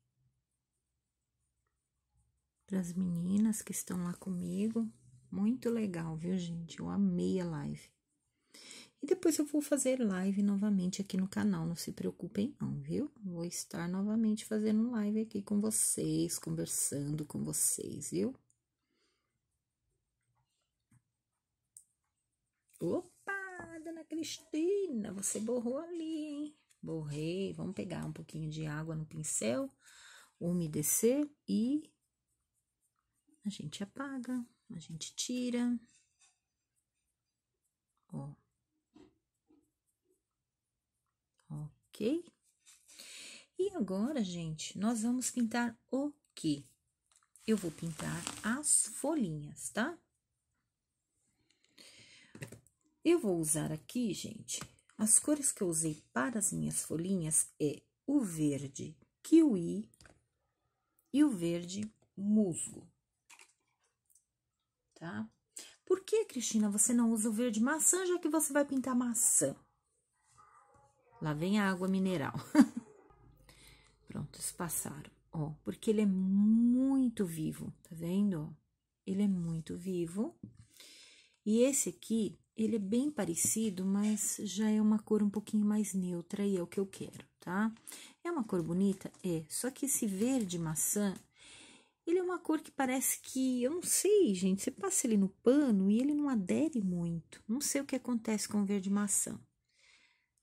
para as meninas que estão lá comigo. Muito legal, viu, gente? Eu amei a live. E depois eu vou fazer live novamente aqui no canal, não se preocupem não, viu? Vou estar novamente fazendo live aqui com vocês, conversando com vocês, viu? Opa, dona Cristina, você borrou ali, hein? Borrei, vamos pegar um pouquinho de água no pincel, umedecer e a gente apaga. A gente tira. Ó. Ok? E agora, gente, nós vamos pintar o que? Eu vou pintar as folhinhas, tá? Eu vou usar aqui, gente, as cores que eu usei para as minhas folhinhas é o verde kiwi e o verde musgo tá? Por que, Cristina, você não usa o verde maçã, já que você vai pintar maçã? Lá vem a água mineral. Pronto, eles passaram. Ó, porque ele é muito vivo, tá vendo? Ele é muito vivo. E esse aqui, ele é bem parecido, mas já é uma cor um pouquinho mais neutra e é o que eu quero, tá? É uma cor bonita? É, só que esse verde maçã ele é uma cor que parece que, eu não sei, gente, você passa ele no pano e ele não adere muito. Não sei o que acontece com o verde maçã,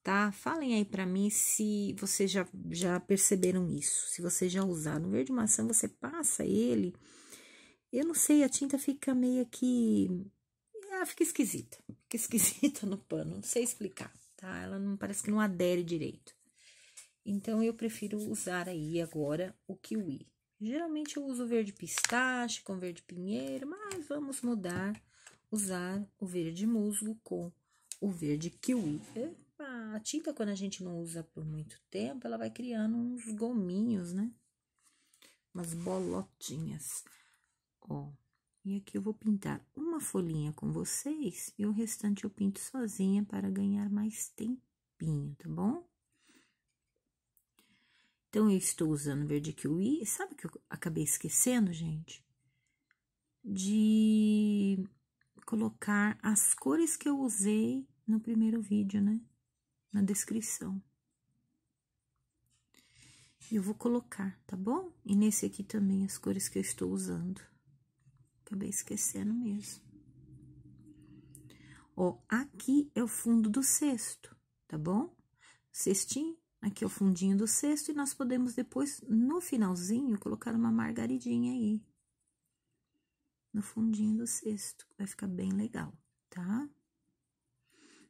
tá? Falem aí para mim se vocês já, já perceberam isso, se vocês já usaram. O verde maçã, você passa ele, eu não sei, a tinta fica meio que... Ela ah, fica esquisita, fica esquisita no pano, não sei explicar, tá? Ela não parece que não adere direito. Então, eu prefiro usar aí agora o kiwi, Geralmente eu uso verde pistache com verde pinheiro, mas vamos mudar, usar o verde musgo com o verde kiwi. Epa, é, a tinta, quando a gente não usa por muito tempo, ela vai criando uns gominhos, né? Umas bolotinhas. Ó, e aqui eu vou pintar uma folhinha com vocês e o restante eu pinto sozinha para ganhar mais tempinho, tá bom? Então, eu estou usando verde kiwi. Sabe o que eu acabei esquecendo, gente? De colocar as cores que eu usei no primeiro vídeo, né? Na descrição. Eu vou colocar, tá bom? E nesse aqui também as cores que eu estou usando. Acabei esquecendo mesmo. Ó, aqui é o fundo do cesto, tá bom? Cestinho, aqui é o fundinho do cesto, e nós podemos depois, no finalzinho, colocar uma margaridinha aí. No fundinho do cesto, vai ficar bem legal, tá?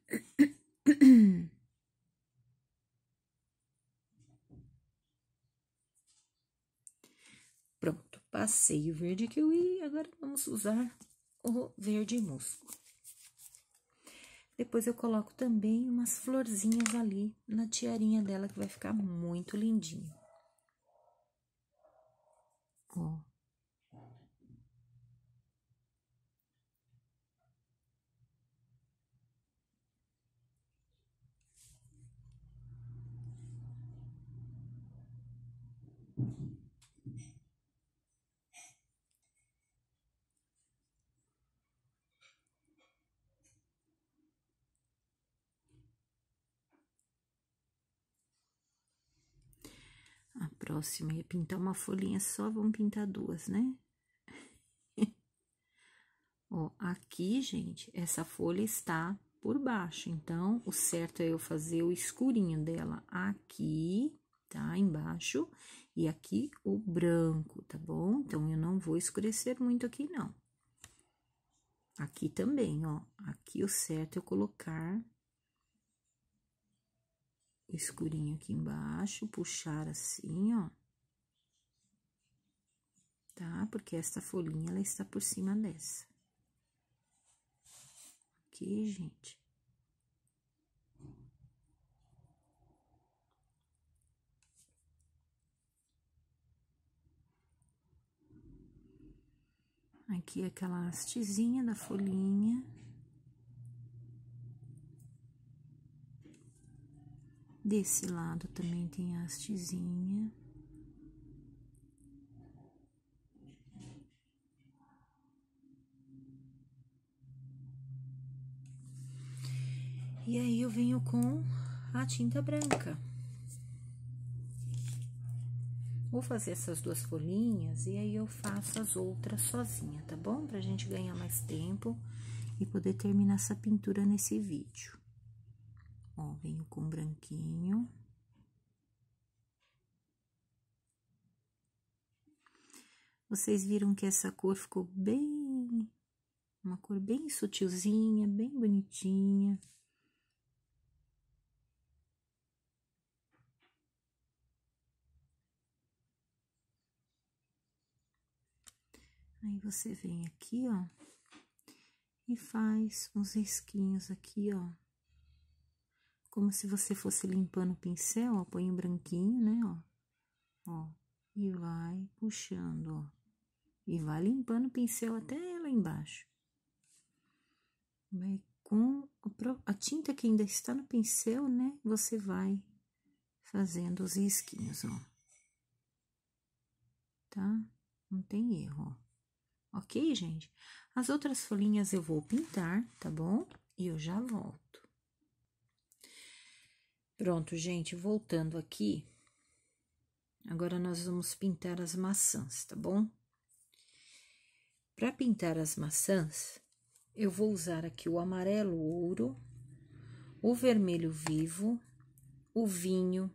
Pronto, passei o verde que eu ia agora vamos usar o verde musgo. Depois eu coloco também umas florzinhas ali na tiarinha dela, que vai ficar muito lindinho. Ó. próximo. Ia pintar uma folhinha só, vamos pintar duas, né? Ó, aqui, gente, essa folha está por baixo. Então, o certo é eu fazer o escurinho dela aqui, tá? Embaixo. E aqui o branco, tá bom? Então, eu não vou escurecer muito aqui, não. Aqui também, ó. Aqui o certo é eu colocar escurinho aqui embaixo, puxar assim, ó. Tá? Porque esta folhinha, ela está por cima dessa. Aqui, gente. Aqui é aquela hastezinha da folhinha. Desse lado também tem a hastezinha. E aí eu venho com a tinta branca. Vou fazer essas duas folhinhas e aí eu faço as outras sozinha, tá bom? Pra gente ganhar mais tempo e poder terminar essa pintura nesse vídeo. Ó, venho com branquinho. Vocês viram que essa cor ficou bem, uma cor bem sutilzinha, bem bonitinha. Aí você vem aqui, ó, e faz uns risquinhos aqui, ó como se você fosse limpando o pincel, ó, põe um branquinho, né, ó, ó, e vai puxando, ó, e vai limpando o pincel até lá embaixo. Vai com a tinta que ainda está no pincel, né, você vai fazendo os risquinhos, ó, tá? Não tem erro, ó. Ok, gente? As outras folhinhas eu vou pintar, tá bom? E eu já volto. Pronto, gente, voltando aqui. Agora nós vamos pintar as maçãs, tá bom? Para pintar as maçãs, eu vou usar aqui o amarelo ouro, o vermelho vivo, o vinho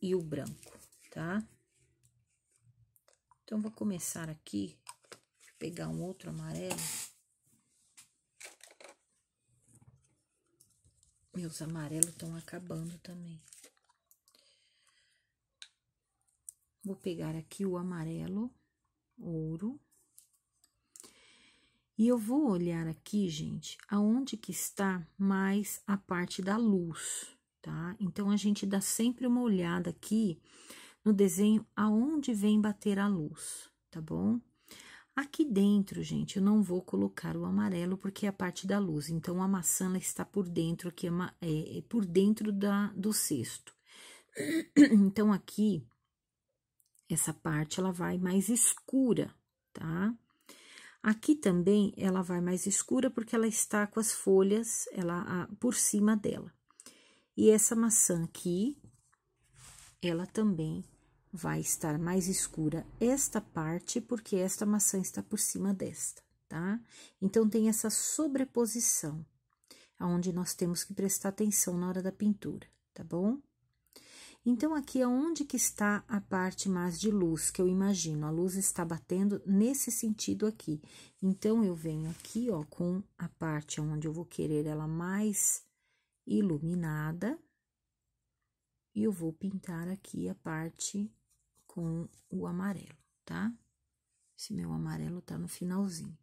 e o branco, tá? Então, vou começar aqui, pegar um outro amarelo. Meus amarelos estão acabando também. Vou pegar aqui o amarelo, ouro. E eu vou olhar aqui, gente, aonde que está mais a parte da luz, tá? Então, a gente dá sempre uma olhada aqui no desenho aonde vem bater a luz, tá bom? Aqui dentro, gente, eu não vou colocar o amarelo porque é a parte da luz. Então, a maçã está por dentro, que é, é, é por dentro da, do cesto. Então, aqui, essa parte ela vai mais escura, tá? Aqui também ela vai mais escura porque ela está com as folhas ela a, por cima dela. E essa maçã aqui, ela também vai estar mais escura esta parte, porque esta maçã está por cima desta, tá? Então, tem essa sobreposição, aonde nós temos que prestar atenção na hora da pintura, tá bom? Então, aqui é onde que está a parte mais de luz, que eu imagino. A luz está batendo nesse sentido aqui. Então, eu venho aqui, ó, com a parte onde eu vou querer ela mais iluminada. E eu vou pintar aqui a parte com o amarelo, tá? Esse meu amarelo tá no finalzinho.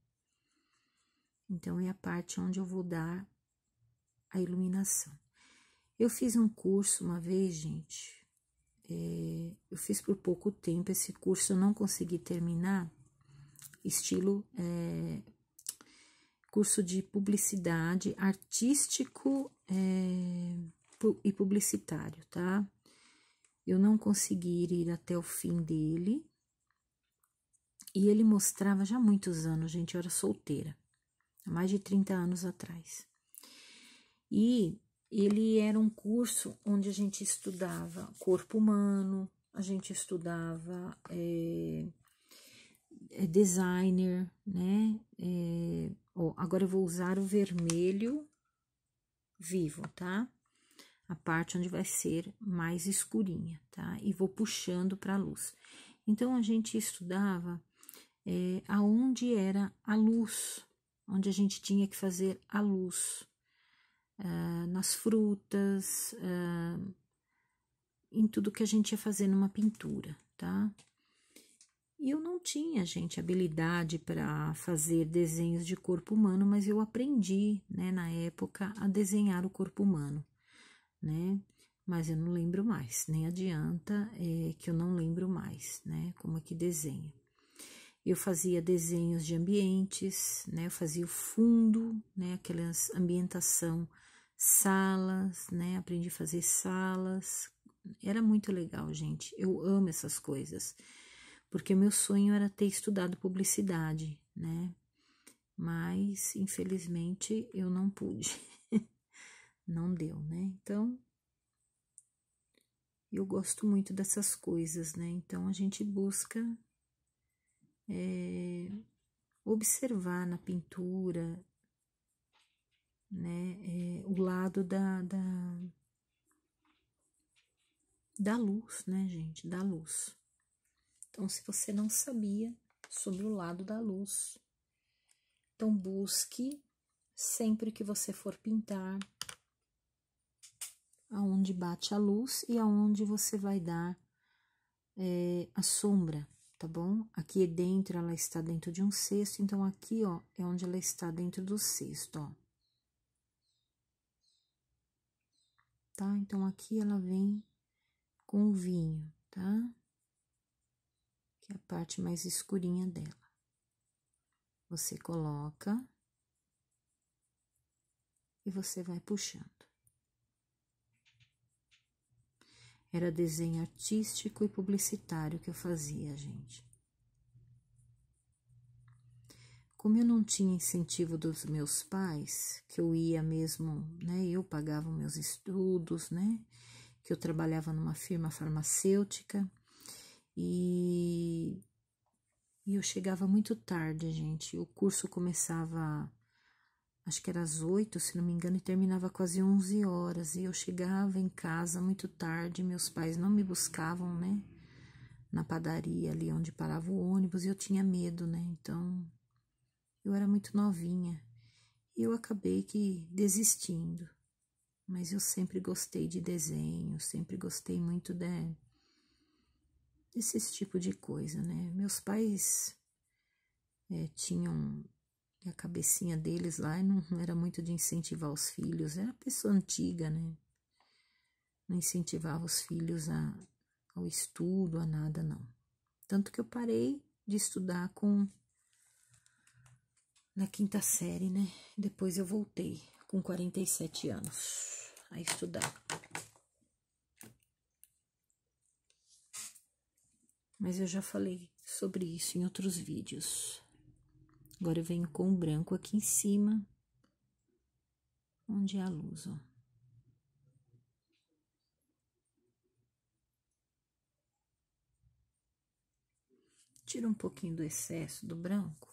Então, é a parte onde eu vou dar a iluminação. Eu fiz um curso uma vez, gente. É, eu fiz por pouco tempo esse curso, eu não consegui terminar. Estilo é, curso de publicidade artístico é, e publicitário, tá? eu não conseguir ir até o fim dele. E ele mostrava já há muitos anos, gente, eu era solteira, há mais de 30 anos atrás. E ele era um curso onde a gente estudava corpo humano, a gente estudava é, designer, né? É, ó, agora eu vou usar o vermelho vivo, tá? a parte onde vai ser mais escurinha, tá? E vou puxando para a luz. Então, a gente estudava é, aonde era a luz, onde a gente tinha que fazer a luz, ah, nas frutas, ah, em tudo que a gente ia fazer numa pintura, tá? E eu não tinha, gente, habilidade para fazer desenhos de corpo humano, mas eu aprendi, né, na época, a desenhar o corpo humano né? Mas eu não lembro mais, nem adianta é, que eu não lembro mais, né? Como é que desenha. Eu fazia desenhos de ambientes, né? Eu fazia o fundo, né? Aquelas ambientação, salas, né? Aprendi a fazer salas. Era muito legal, gente. Eu amo essas coisas. Porque o meu sonho era ter estudado publicidade, né? Mas, infelizmente, eu não pude. não deu, né? Então, eu gosto muito dessas coisas, né? Então, a gente busca é, observar na pintura, né? É, o lado da, da, da luz, né, gente? Da luz. Então, se você não sabia sobre o lado da luz, então busque sempre que você for pintar aonde bate a luz e aonde você vai dar é, a sombra, tá bom? Aqui é dentro ela está dentro de um cesto, então aqui, ó, é onde ela está dentro do cesto, ó. Tá? Então aqui ela vem com o vinho, tá? Que é a parte mais escurinha dela. Você coloca e você vai puxando. Era desenho artístico e publicitário que eu fazia, gente. Como eu não tinha incentivo dos meus pais, que eu ia mesmo, né? Eu pagava meus estudos, né? Que eu trabalhava numa firma farmacêutica e, e eu chegava muito tarde, gente. O curso começava acho que era às oito, se não me engano, e terminava quase onze horas. E eu chegava em casa muito tarde, meus pais não me buscavam, né? Na padaria ali onde parava o ônibus, e eu tinha medo, né? Então, eu era muito novinha. E eu acabei que desistindo. Mas eu sempre gostei de desenho, sempre gostei muito de desse tipo de coisa, né? Meus pais é, tinham e a cabecinha deles lá não, não era muito de incentivar os filhos, era pessoa antiga, né? Não incentivava os filhos a, ao estudo, a nada, não. Tanto que eu parei de estudar com na quinta série, né? Depois eu voltei com 47 anos a estudar. Mas eu já falei sobre isso em outros vídeos. Agora eu venho com o branco aqui em cima, onde é a luz, ó. Tira um pouquinho do excesso do branco.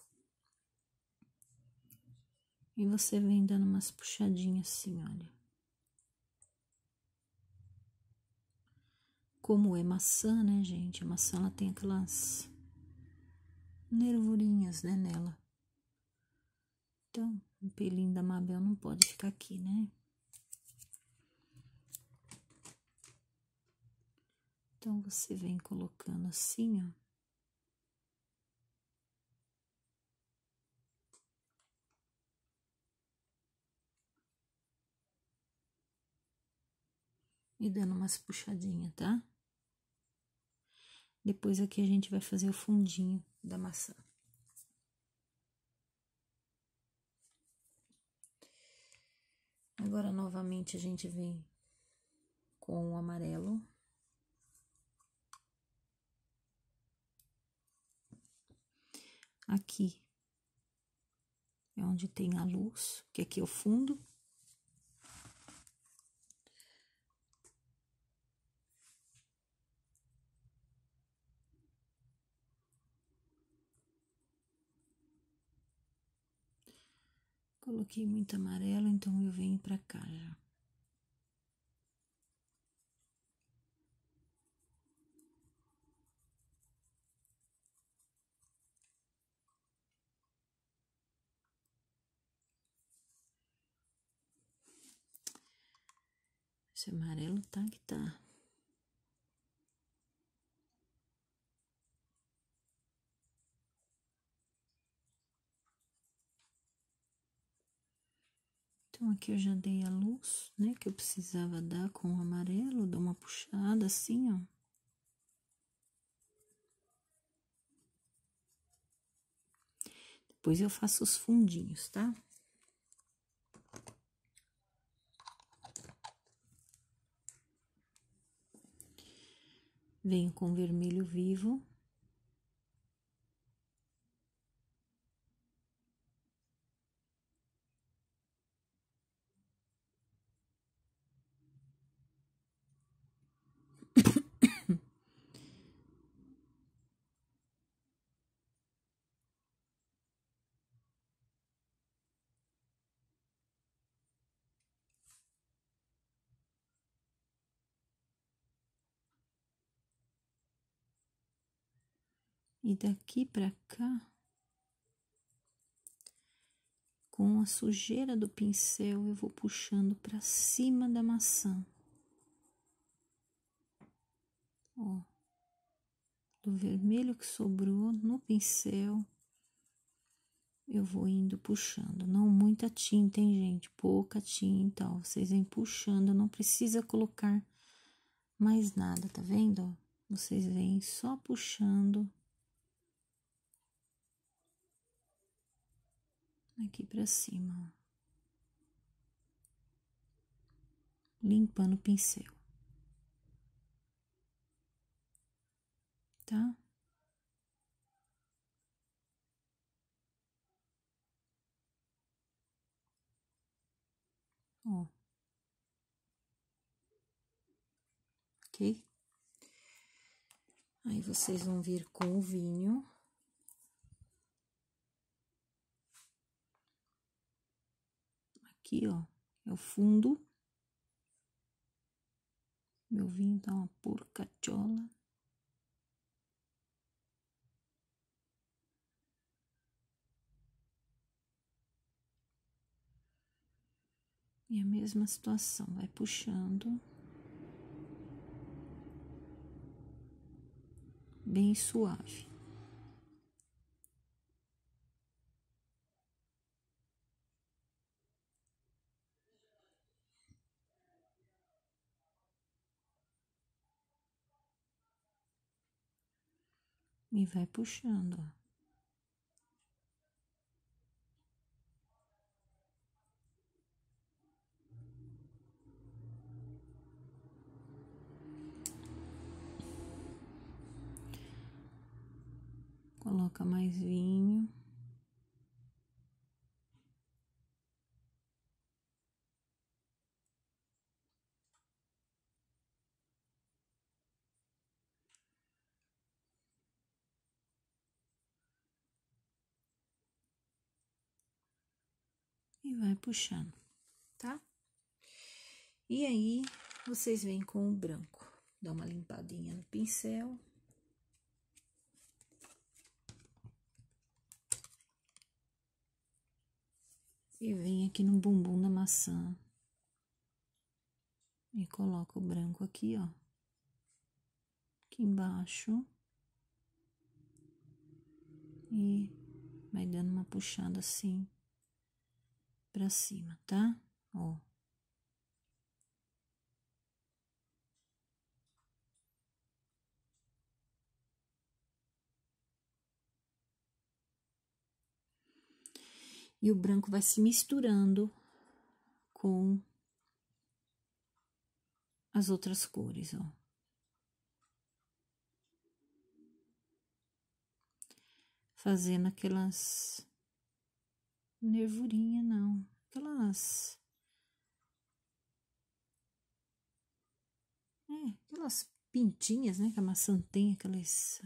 E você vem dando umas puxadinhas assim, olha. Como é maçã, né, gente? A maçã ela tem aquelas nervurinhas, né, nela. Então, o pelinho da Mabel não pode ficar aqui, né? Então, você vem colocando assim, ó. E dando umas puxadinhas, tá? Depois aqui a gente vai fazer o fundinho da maçã. Agora novamente a gente vem com o amarelo. Aqui é onde tem a luz, que é aqui é o fundo. Coloquei muito amarelo, então eu venho para cá já. Esse amarelo tá que tá. Então, aqui eu já dei a luz, né, que eu precisava dar com o amarelo, dou uma puxada assim, ó. Depois eu faço os fundinhos, tá? Venho com vermelho vivo. e daqui para cá, com a sujeira do pincel, eu vou puxando para cima da maçã. Ó, do vermelho que sobrou no pincel, eu vou indo puxando. Não muita tinta, hein, gente? Pouca tinta, ó. Vocês vêm puxando, não precisa colocar mais nada, tá vendo? Vocês vêm só puxando. aqui para cima, limpando o pincel, tá? Ó. Ok? Aí vocês vão vir com o vinho. aqui, ó, é o fundo. Meu vinho tá uma porcachola. E a mesma situação, vai puxando. Bem suave. e vai puxando, Coloca mais vinho. e vai puxando, tá? E aí, vocês vêm com o branco. Dá uma limpadinha no pincel. E vem aqui no bumbum da maçã. E coloca o branco aqui, ó. Aqui embaixo. E vai dando uma puxada assim pra cima, tá? Ó. E o branco vai se misturando com as outras cores, ó. Fazendo aquelas nervurinha, não. Aquelas. É, aquelas pintinhas, né? Que a maçã tem, aqueles.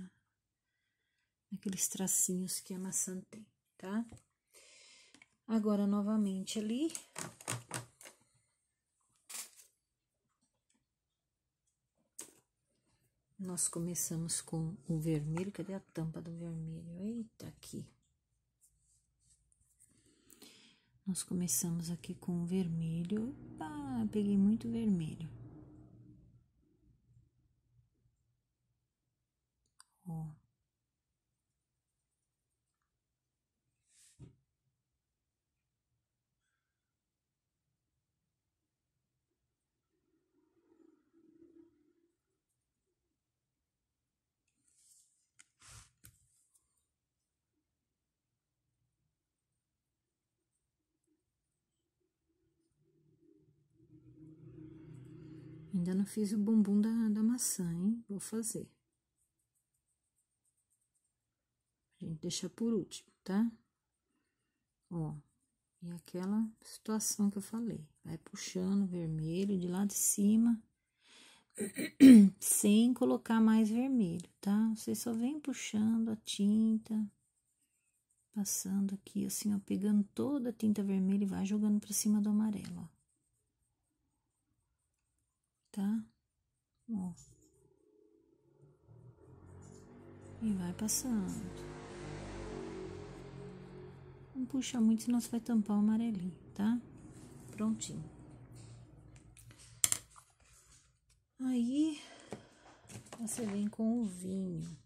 Aqueles tracinhos que a maçã tem, tá? Agora, novamente ali, Nós começamos com o vermelho. Cadê a tampa do vermelho? Eita, aqui. Nós começamos aqui com o vermelho. Ah, peguei muito vermelho. Ó. Ainda não fiz o bumbum da, da maçã, hein? Vou fazer. A gente deixa por último, tá? Ó, e aquela situação que eu falei. Vai puxando vermelho de lá de cima, sem colocar mais vermelho, tá? Você só vem puxando a tinta, passando aqui assim, ó, pegando toda a tinta vermelha e vai jogando pra cima do amarelo, ó tá? Ó. E vai passando. Não puxa muito, senão você vai tampar o amarelinho, tá? Prontinho. Aí, você vem com o vinho.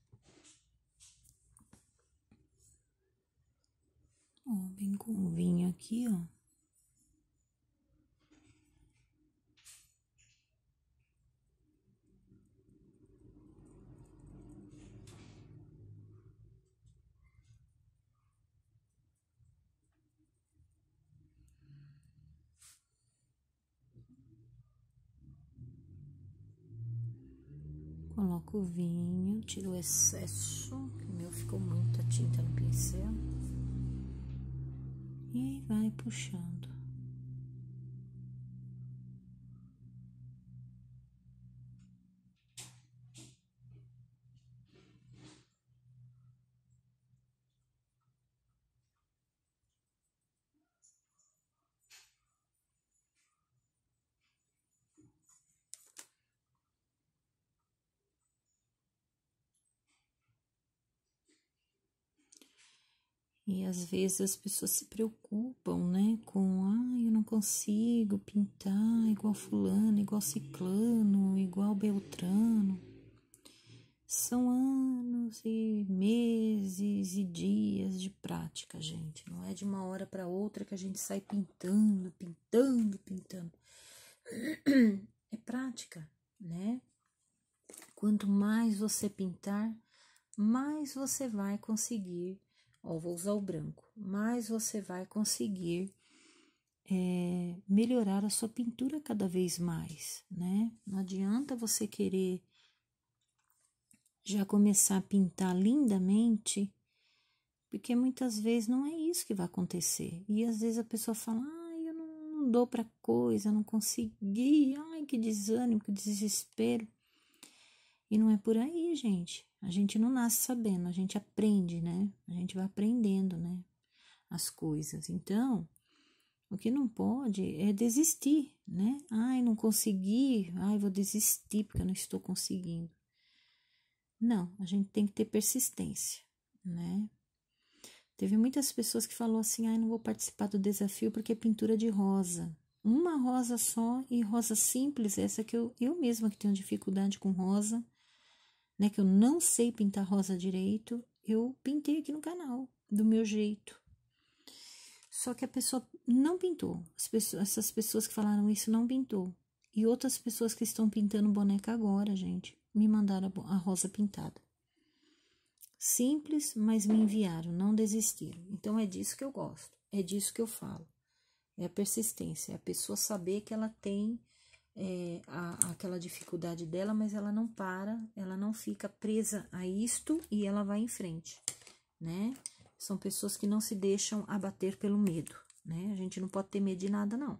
Ó, vem com o vinho aqui, ó. vinho, tiro o excesso, o meu ficou muita tinta no pincel, e vai puxando. E às vezes as pessoas se preocupam, né? Com, ah, eu não consigo pintar igual fulano, igual ciclano, igual beltrano. São anos e meses e dias de prática, gente. Não é de uma hora para outra que a gente sai pintando, pintando, pintando. É prática, né? Quanto mais você pintar, mais você vai conseguir ou vou usar o branco, mas você vai conseguir é, melhorar a sua pintura cada vez mais, né? Não adianta você querer já começar a pintar lindamente, porque muitas vezes não é isso que vai acontecer. E às vezes a pessoa fala, ah, eu não, não dou para coisa, não consegui, ai que desânimo, que desespero. E não é por aí, gente. A gente não nasce sabendo, a gente aprende, né? A gente vai aprendendo, né? As coisas. Então, o que não pode é desistir, né? Ai, não consegui, ai, vou desistir porque eu não estou conseguindo. Não, a gente tem que ter persistência, né? Teve muitas pessoas que falou assim: "Ai, não vou participar do desafio porque é pintura de rosa". Uma rosa só e rosa simples, essa que eu eu mesma que tenho dificuldade com rosa né, que eu não sei pintar rosa direito, eu pintei aqui no canal, do meu jeito. Só que a pessoa não pintou. Pessoas, essas pessoas que falaram isso não pintou. E outras pessoas que estão pintando boneca agora, gente, me mandaram a, a rosa pintada. Simples, mas me enviaram, não desistiram. Então é disso que eu gosto, é disso que eu falo. É a persistência, é a pessoa saber que ela tem é, a, aquela dificuldade dela, mas ela não para, ela não fica presa a isto e ela vai em frente, né? São pessoas que não se deixam abater pelo medo, né? A gente não pode ter medo de nada, não.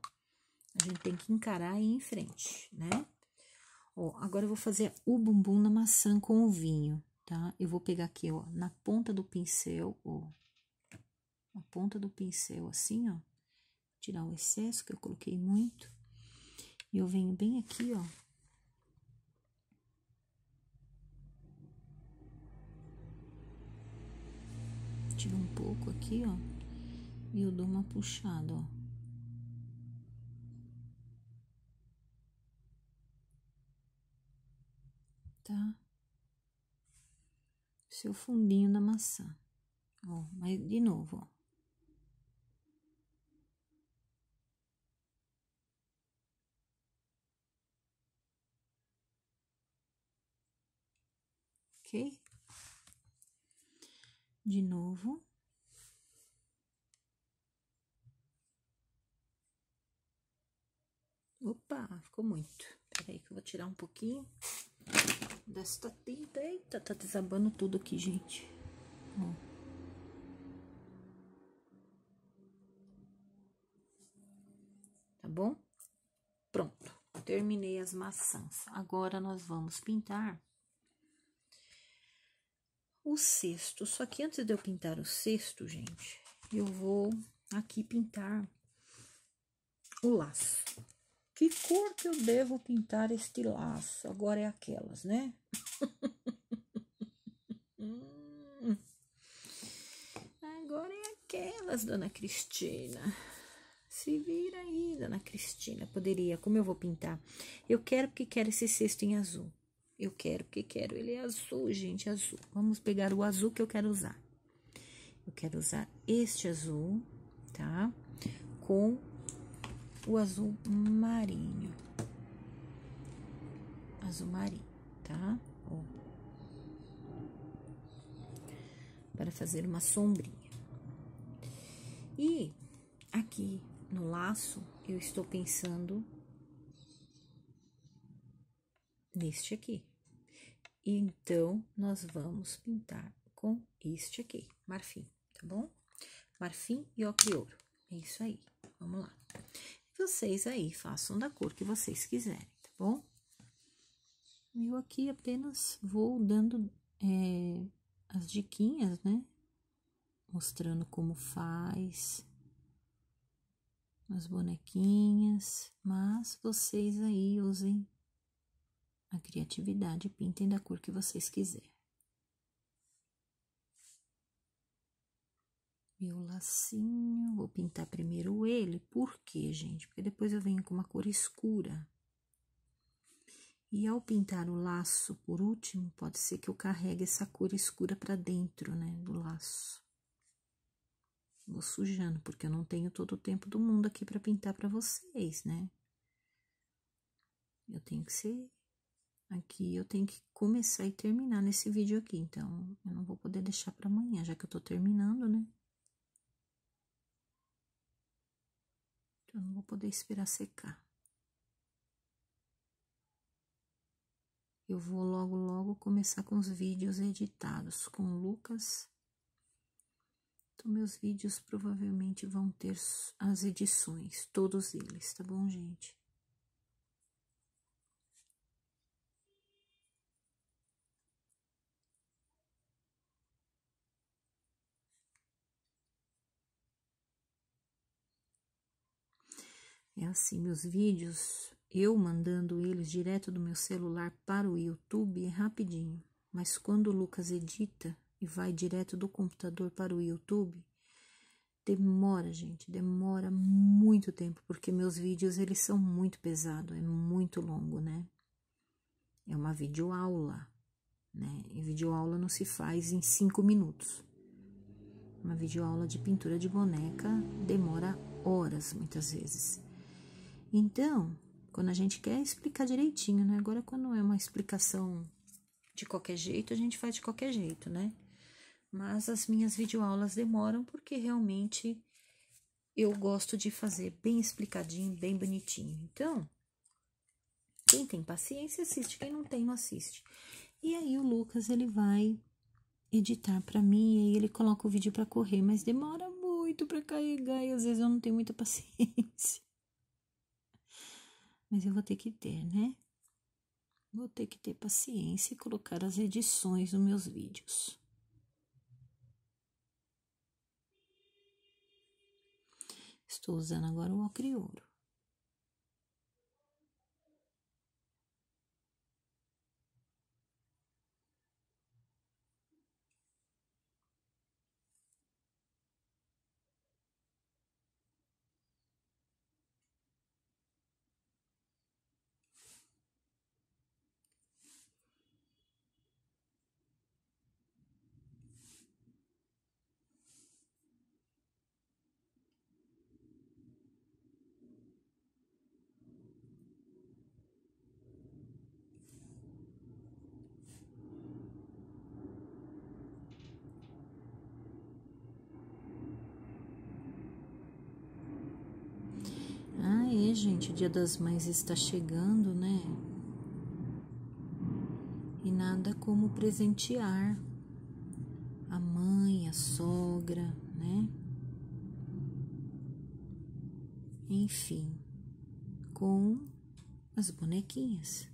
A gente tem que encarar e ir em frente, né? Ó, agora eu vou fazer o bumbum na maçã com o vinho, tá? Eu vou pegar aqui, ó, na ponta do pincel, ó. Na ponta do pincel, assim, ó. Tirar o excesso que eu coloquei muito e eu venho bem aqui, ó. Tiro um pouco aqui, ó. E eu dou uma puxada, ó. Tá? Seu fundinho da maçã. Ó, mas de novo, ó. ok? De novo. Opa, ficou muito. Peraí que eu vou tirar um pouquinho desta tinta. Tá eita, tá desabando tudo aqui, gente. Ó. Tá bom? Pronto, terminei as maçãs. Agora, nós vamos pintar o cesto. Só que antes de eu pintar o cesto, gente, eu vou aqui pintar o laço. Que cor que eu devo pintar este laço? Agora é aquelas, né? Agora é aquelas, dona Cristina. Se vira aí, dona Cristina. Poderia, como eu vou pintar? Eu quero porque quero esse cesto em azul. Eu quero que quero. Ele é azul, gente, azul. Vamos pegar o azul que eu quero usar. Eu quero usar este azul, tá? Com o azul marinho. Azul marinho, tá? Ó. Para fazer uma sombrinha. E aqui no laço, eu estou pensando neste aqui então, nós vamos pintar com este aqui, marfim, tá bom? Marfim e ocre ouro. É isso aí, vamos lá. Vocês aí façam da cor que vocês quiserem, tá bom? Eu aqui apenas vou dando é, as diquinhas, né? Mostrando como faz as bonequinhas, mas vocês aí usem a criatividade, pintem da cor que vocês quiserem. Meu lacinho, vou pintar primeiro ele, por quê, gente? Porque depois eu venho com uma cor escura. E ao pintar o laço por último, pode ser que eu carregue essa cor escura para dentro, né, do laço. Vou sujando, porque eu não tenho todo o tempo do mundo aqui para pintar para vocês, né? Eu tenho que ser aqui, eu tenho que começar e terminar nesse vídeo aqui, então, eu não vou poder deixar para amanhã, já que eu tô terminando, né? Então, eu não vou poder esperar secar. Eu vou logo, logo começar com os vídeos editados com o Lucas. Então, meus vídeos provavelmente vão ter as edições, todos eles, tá bom, gente? É assim, meus vídeos, eu mandando eles direto do meu celular para o YouTube é rapidinho, mas quando o Lucas edita e vai direto do computador para o YouTube, demora, gente, demora muito tempo, porque meus vídeos eles são muito pesados, é muito longo, né? É uma videoaula, né? E videoaula não se faz em cinco minutos. Uma videoaula de pintura de boneca demora horas, muitas vezes. Então, quando a gente quer explicar direitinho, né? Agora, quando é uma explicação de qualquer jeito, a gente faz de qualquer jeito, né? Mas as minhas videoaulas demoram porque realmente eu gosto de fazer bem explicadinho, bem bonitinho. Então, quem tem paciência assiste, quem não tem não assiste. E aí o Lucas ele vai editar para mim e aí ele coloca o vídeo para correr, mas demora muito para carregar e às vezes eu não tenho muita paciência mas eu vou ter que ter, né? Vou ter que ter paciência e colocar as edições nos meus vídeos. Estou usando agora o ocre ouro. gente, o Dia das Mães está chegando, né? E nada como presentear a mãe, a sogra, né? Enfim, com as bonequinhas.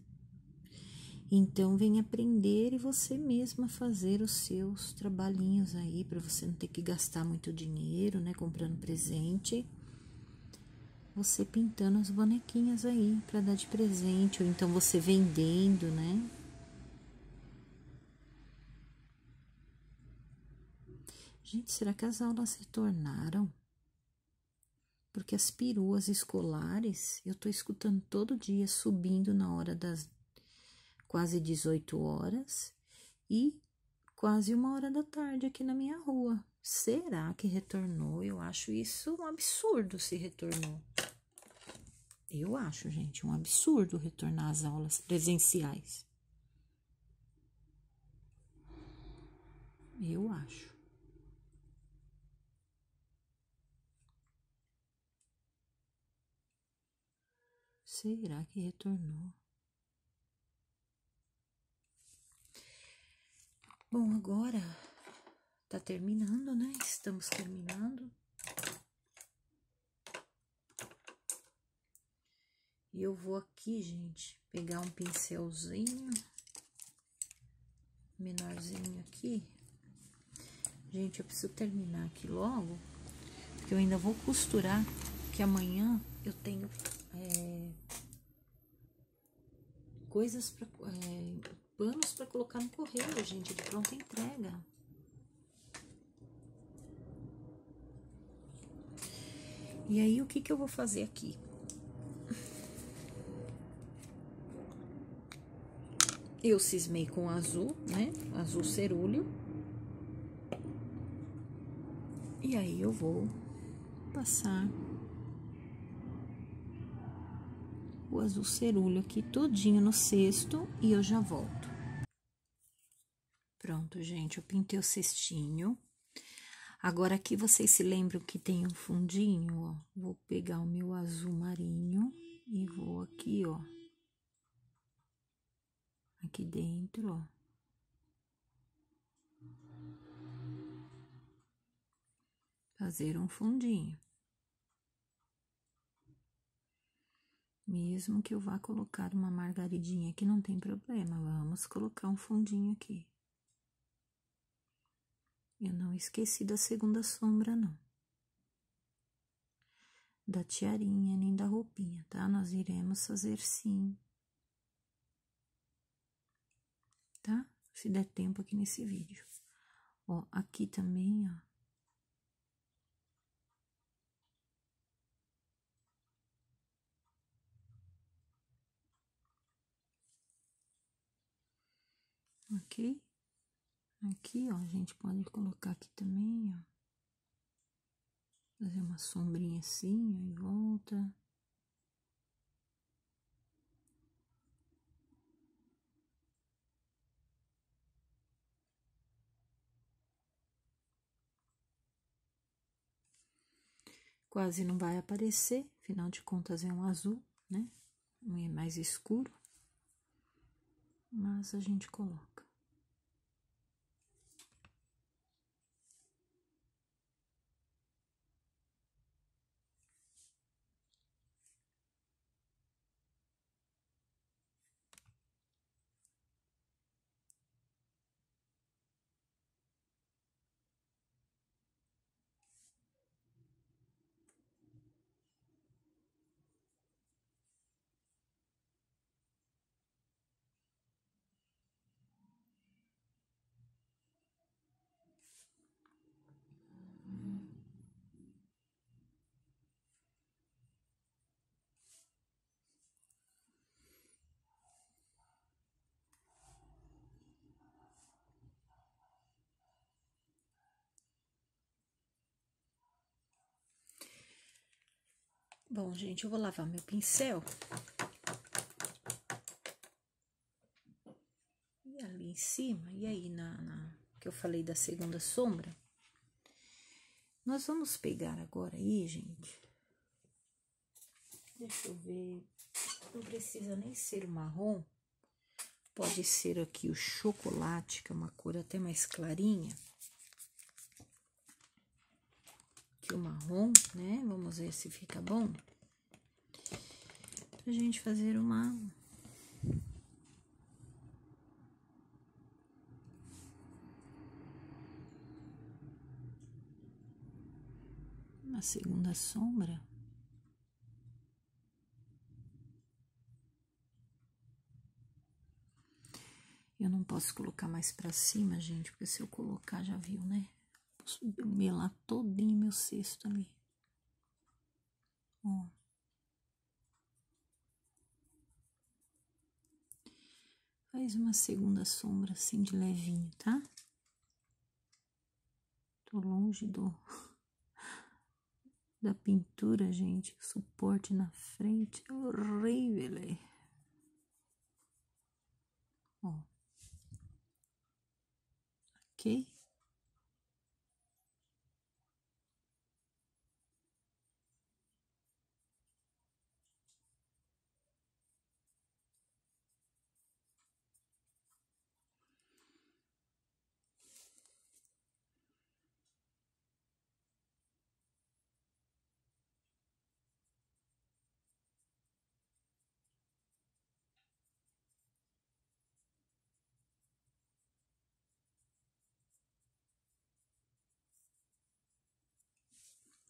Então vem aprender e você mesma fazer os seus trabalhinhos aí para você não ter que gastar muito dinheiro, né, comprando presente você pintando as bonequinhas aí para dar de presente, ou então você vendendo, né? Gente, será que as aulas retornaram? Porque as peruas escolares eu tô escutando todo dia subindo na hora das quase 18 horas e quase uma hora da tarde aqui na minha rua. Será que retornou? Eu acho isso um absurdo se retornou. Eu acho, gente, um absurdo retornar às aulas presenciais. Eu acho. Será que retornou? Bom, agora tá terminando, né? Estamos terminando. E eu vou aqui, gente, pegar um pincelzinho menorzinho aqui. Gente, eu preciso terminar aqui logo, porque eu ainda vou costurar, que amanhã eu tenho é, coisas para é, panos para colocar no correio, gente, de pronta entrega. E aí, o que que eu vou fazer aqui? Eu cismei com azul, né? Azul cerúleo. E aí, eu vou passar o azul cerúleo aqui todinho no cesto e eu já volto. Pronto, gente, eu pintei o cestinho. Agora, aqui vocês se lembram que tem um fundinho, ó. Vou pegar o meu azul marinho e vou aqui, ó aqui dentro, ó. Fazer um fundinho. Mesmo que eu vá colocar uma margaridinha aqui, não tem problema, vamos colocar um fundinho aqui. Eu não esqueci da segunda sombra, não. Da tiarinha, nem da roupinha, tá? Nós iremos fazer sim tá? Se der tempo aqui nesse vídeo. Ó, aqui também, ó. Ok? Aqui, ó, a gente pode colocar aqui também, ó. Fazer uma sombrinha assim, ó, em volta. quase não vai aparecer, afinal de contas é um azul, né? Um mais escuro, mas a gente coloca. Bom, gente, eu vou lavar meu pincel. E ali em cima, e aí na, na que eu falei da segunda sombra, nós vamos pegar agora aí, gente. Deixa eu ver. Não precisa nem ser o marrom. Pode ser aqui o chocolate, que é uma cor até mais clarinha. aqui o marrom, né? Vamos ver se fica bom. Pra gente fazer uma... Uma segunda sombra. Eu não posso colocar mais pra cima, gente, porque se eu colocar já viu, né? Dormia lá todinho meu cesto ali. Ó. Faz uma segunda sombra assim de levinho, tá? Tô longe do da pintura, gente. O suporte na frente é horrível. Hein? É. Ó. Ok?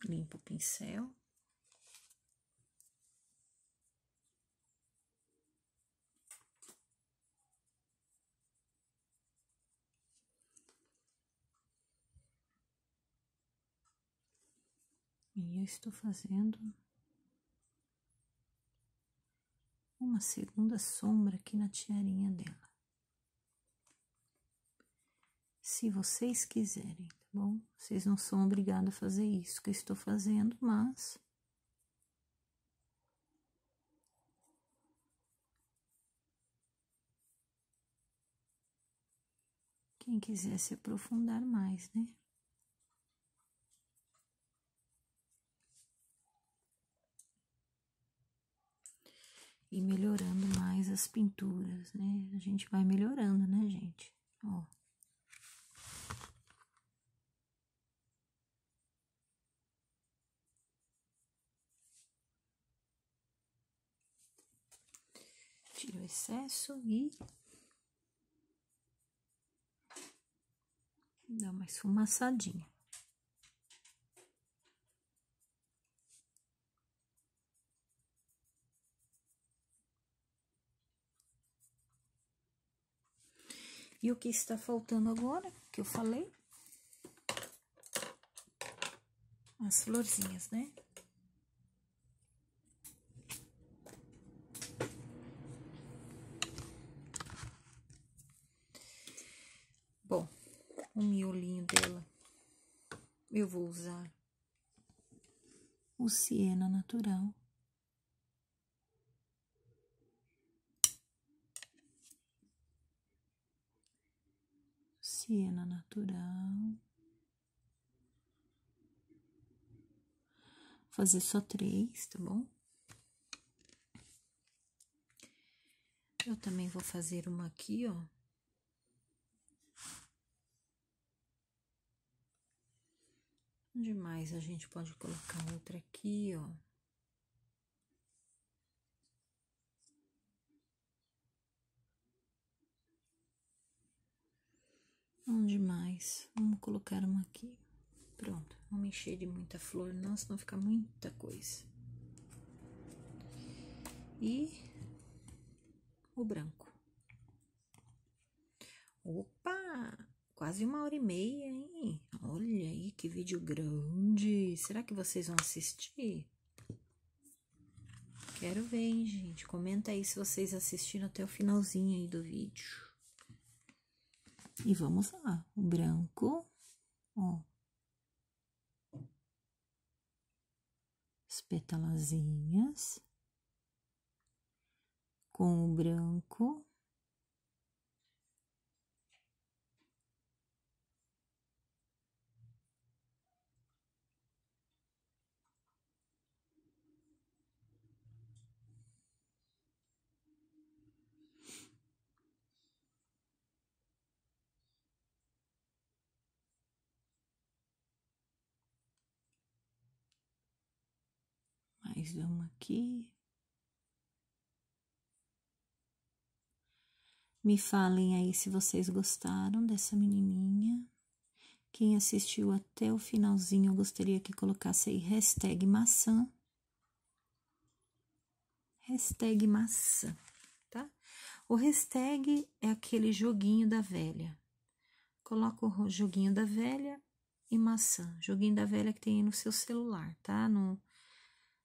limpo o pincel. E eu estou fazendo uma segunda sombra aqui na tiarinha dela. Se vocês quiserem bom? Vocês não são obrigados a fazer isso que eu estou fazendo, mas. Quem quiser se aprofundar mais, né? E melhorando mais as pinturas, né? A gente vai melhorando, né, gente? Ó. excesso e dá uma esfumaçadinha. E o que está faltando agora, que eu falei? As florzinhas, né? o miolinho dela. Eu vou usar o siena natural. Siena natural. Vou fazer só três, tá bom? Eu também vou fazer uma aqui, ó. Onde mais a gente pode colocar outra aqui, ó. Onde mais? Vamos colocar uma aqui. Pronto, vamos encher de muita flor, não, senão fica muita coisa. E o branco. Opa! quase uma hora e meia, hein? Olha aí que vídeo grande. Será que vocês vão assistir? Quero ver, hein, gente. Comenta aí se vocês assistiram até o finalzinho aí do vídeo. E vamos lá. O branco, ó. As petalazinhas. Com o branco. mais aqui. Me falem aí se vocês gostaram dessa menininha. Quem assistiu até o finalzinho, eu gostaria que colocasse aí hashtag maçã. Hashtag maçã, tá? O hashtag é aquele joguinho da velha. Coloca o joguinho da velha e maçã. Joguinho da velha que tem aí no seu celular, tá? No,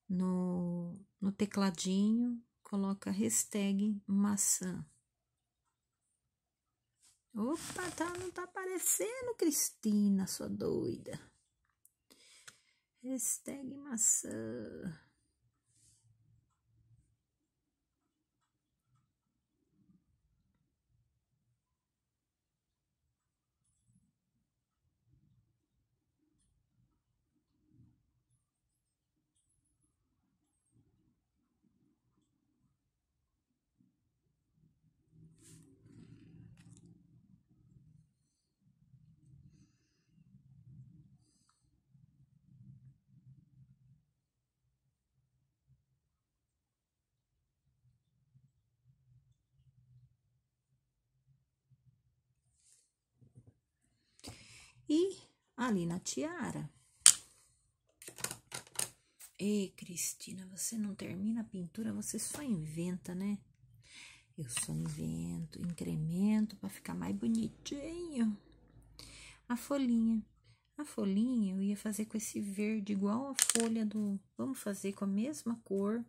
no, no tecladinho, coloca hashtag maçã. Opa, tá, não tá aparecendo, Cristina, sua doida. Hashtag maçã. e ali na tiara. E Cristina, você não termina a pintura, você só inventa, né? Eu só invento, incremento para ficar mais bonitinho. A folhinha. A folhinha eu ia fazer com esse verde igual a folha do... Vamos fazer com a mesma cor.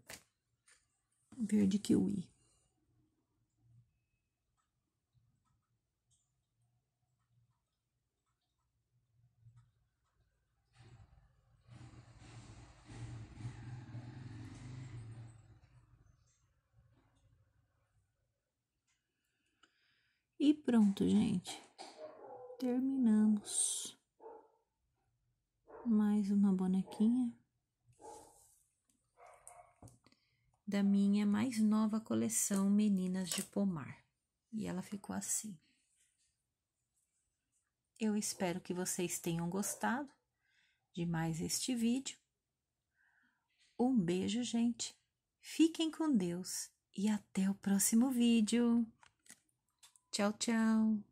Verde que o i. E pronto, gente. Terminamos. Mais uma bonequinha da minha mais nova coleção Meninas de Pomar. E ela ficou assim. Eu espero que vocês tenham gostado de mais este vídeo. Um beijo, gente. Fiquem com Deus e até o próximo vídeo. Tchau, tchau.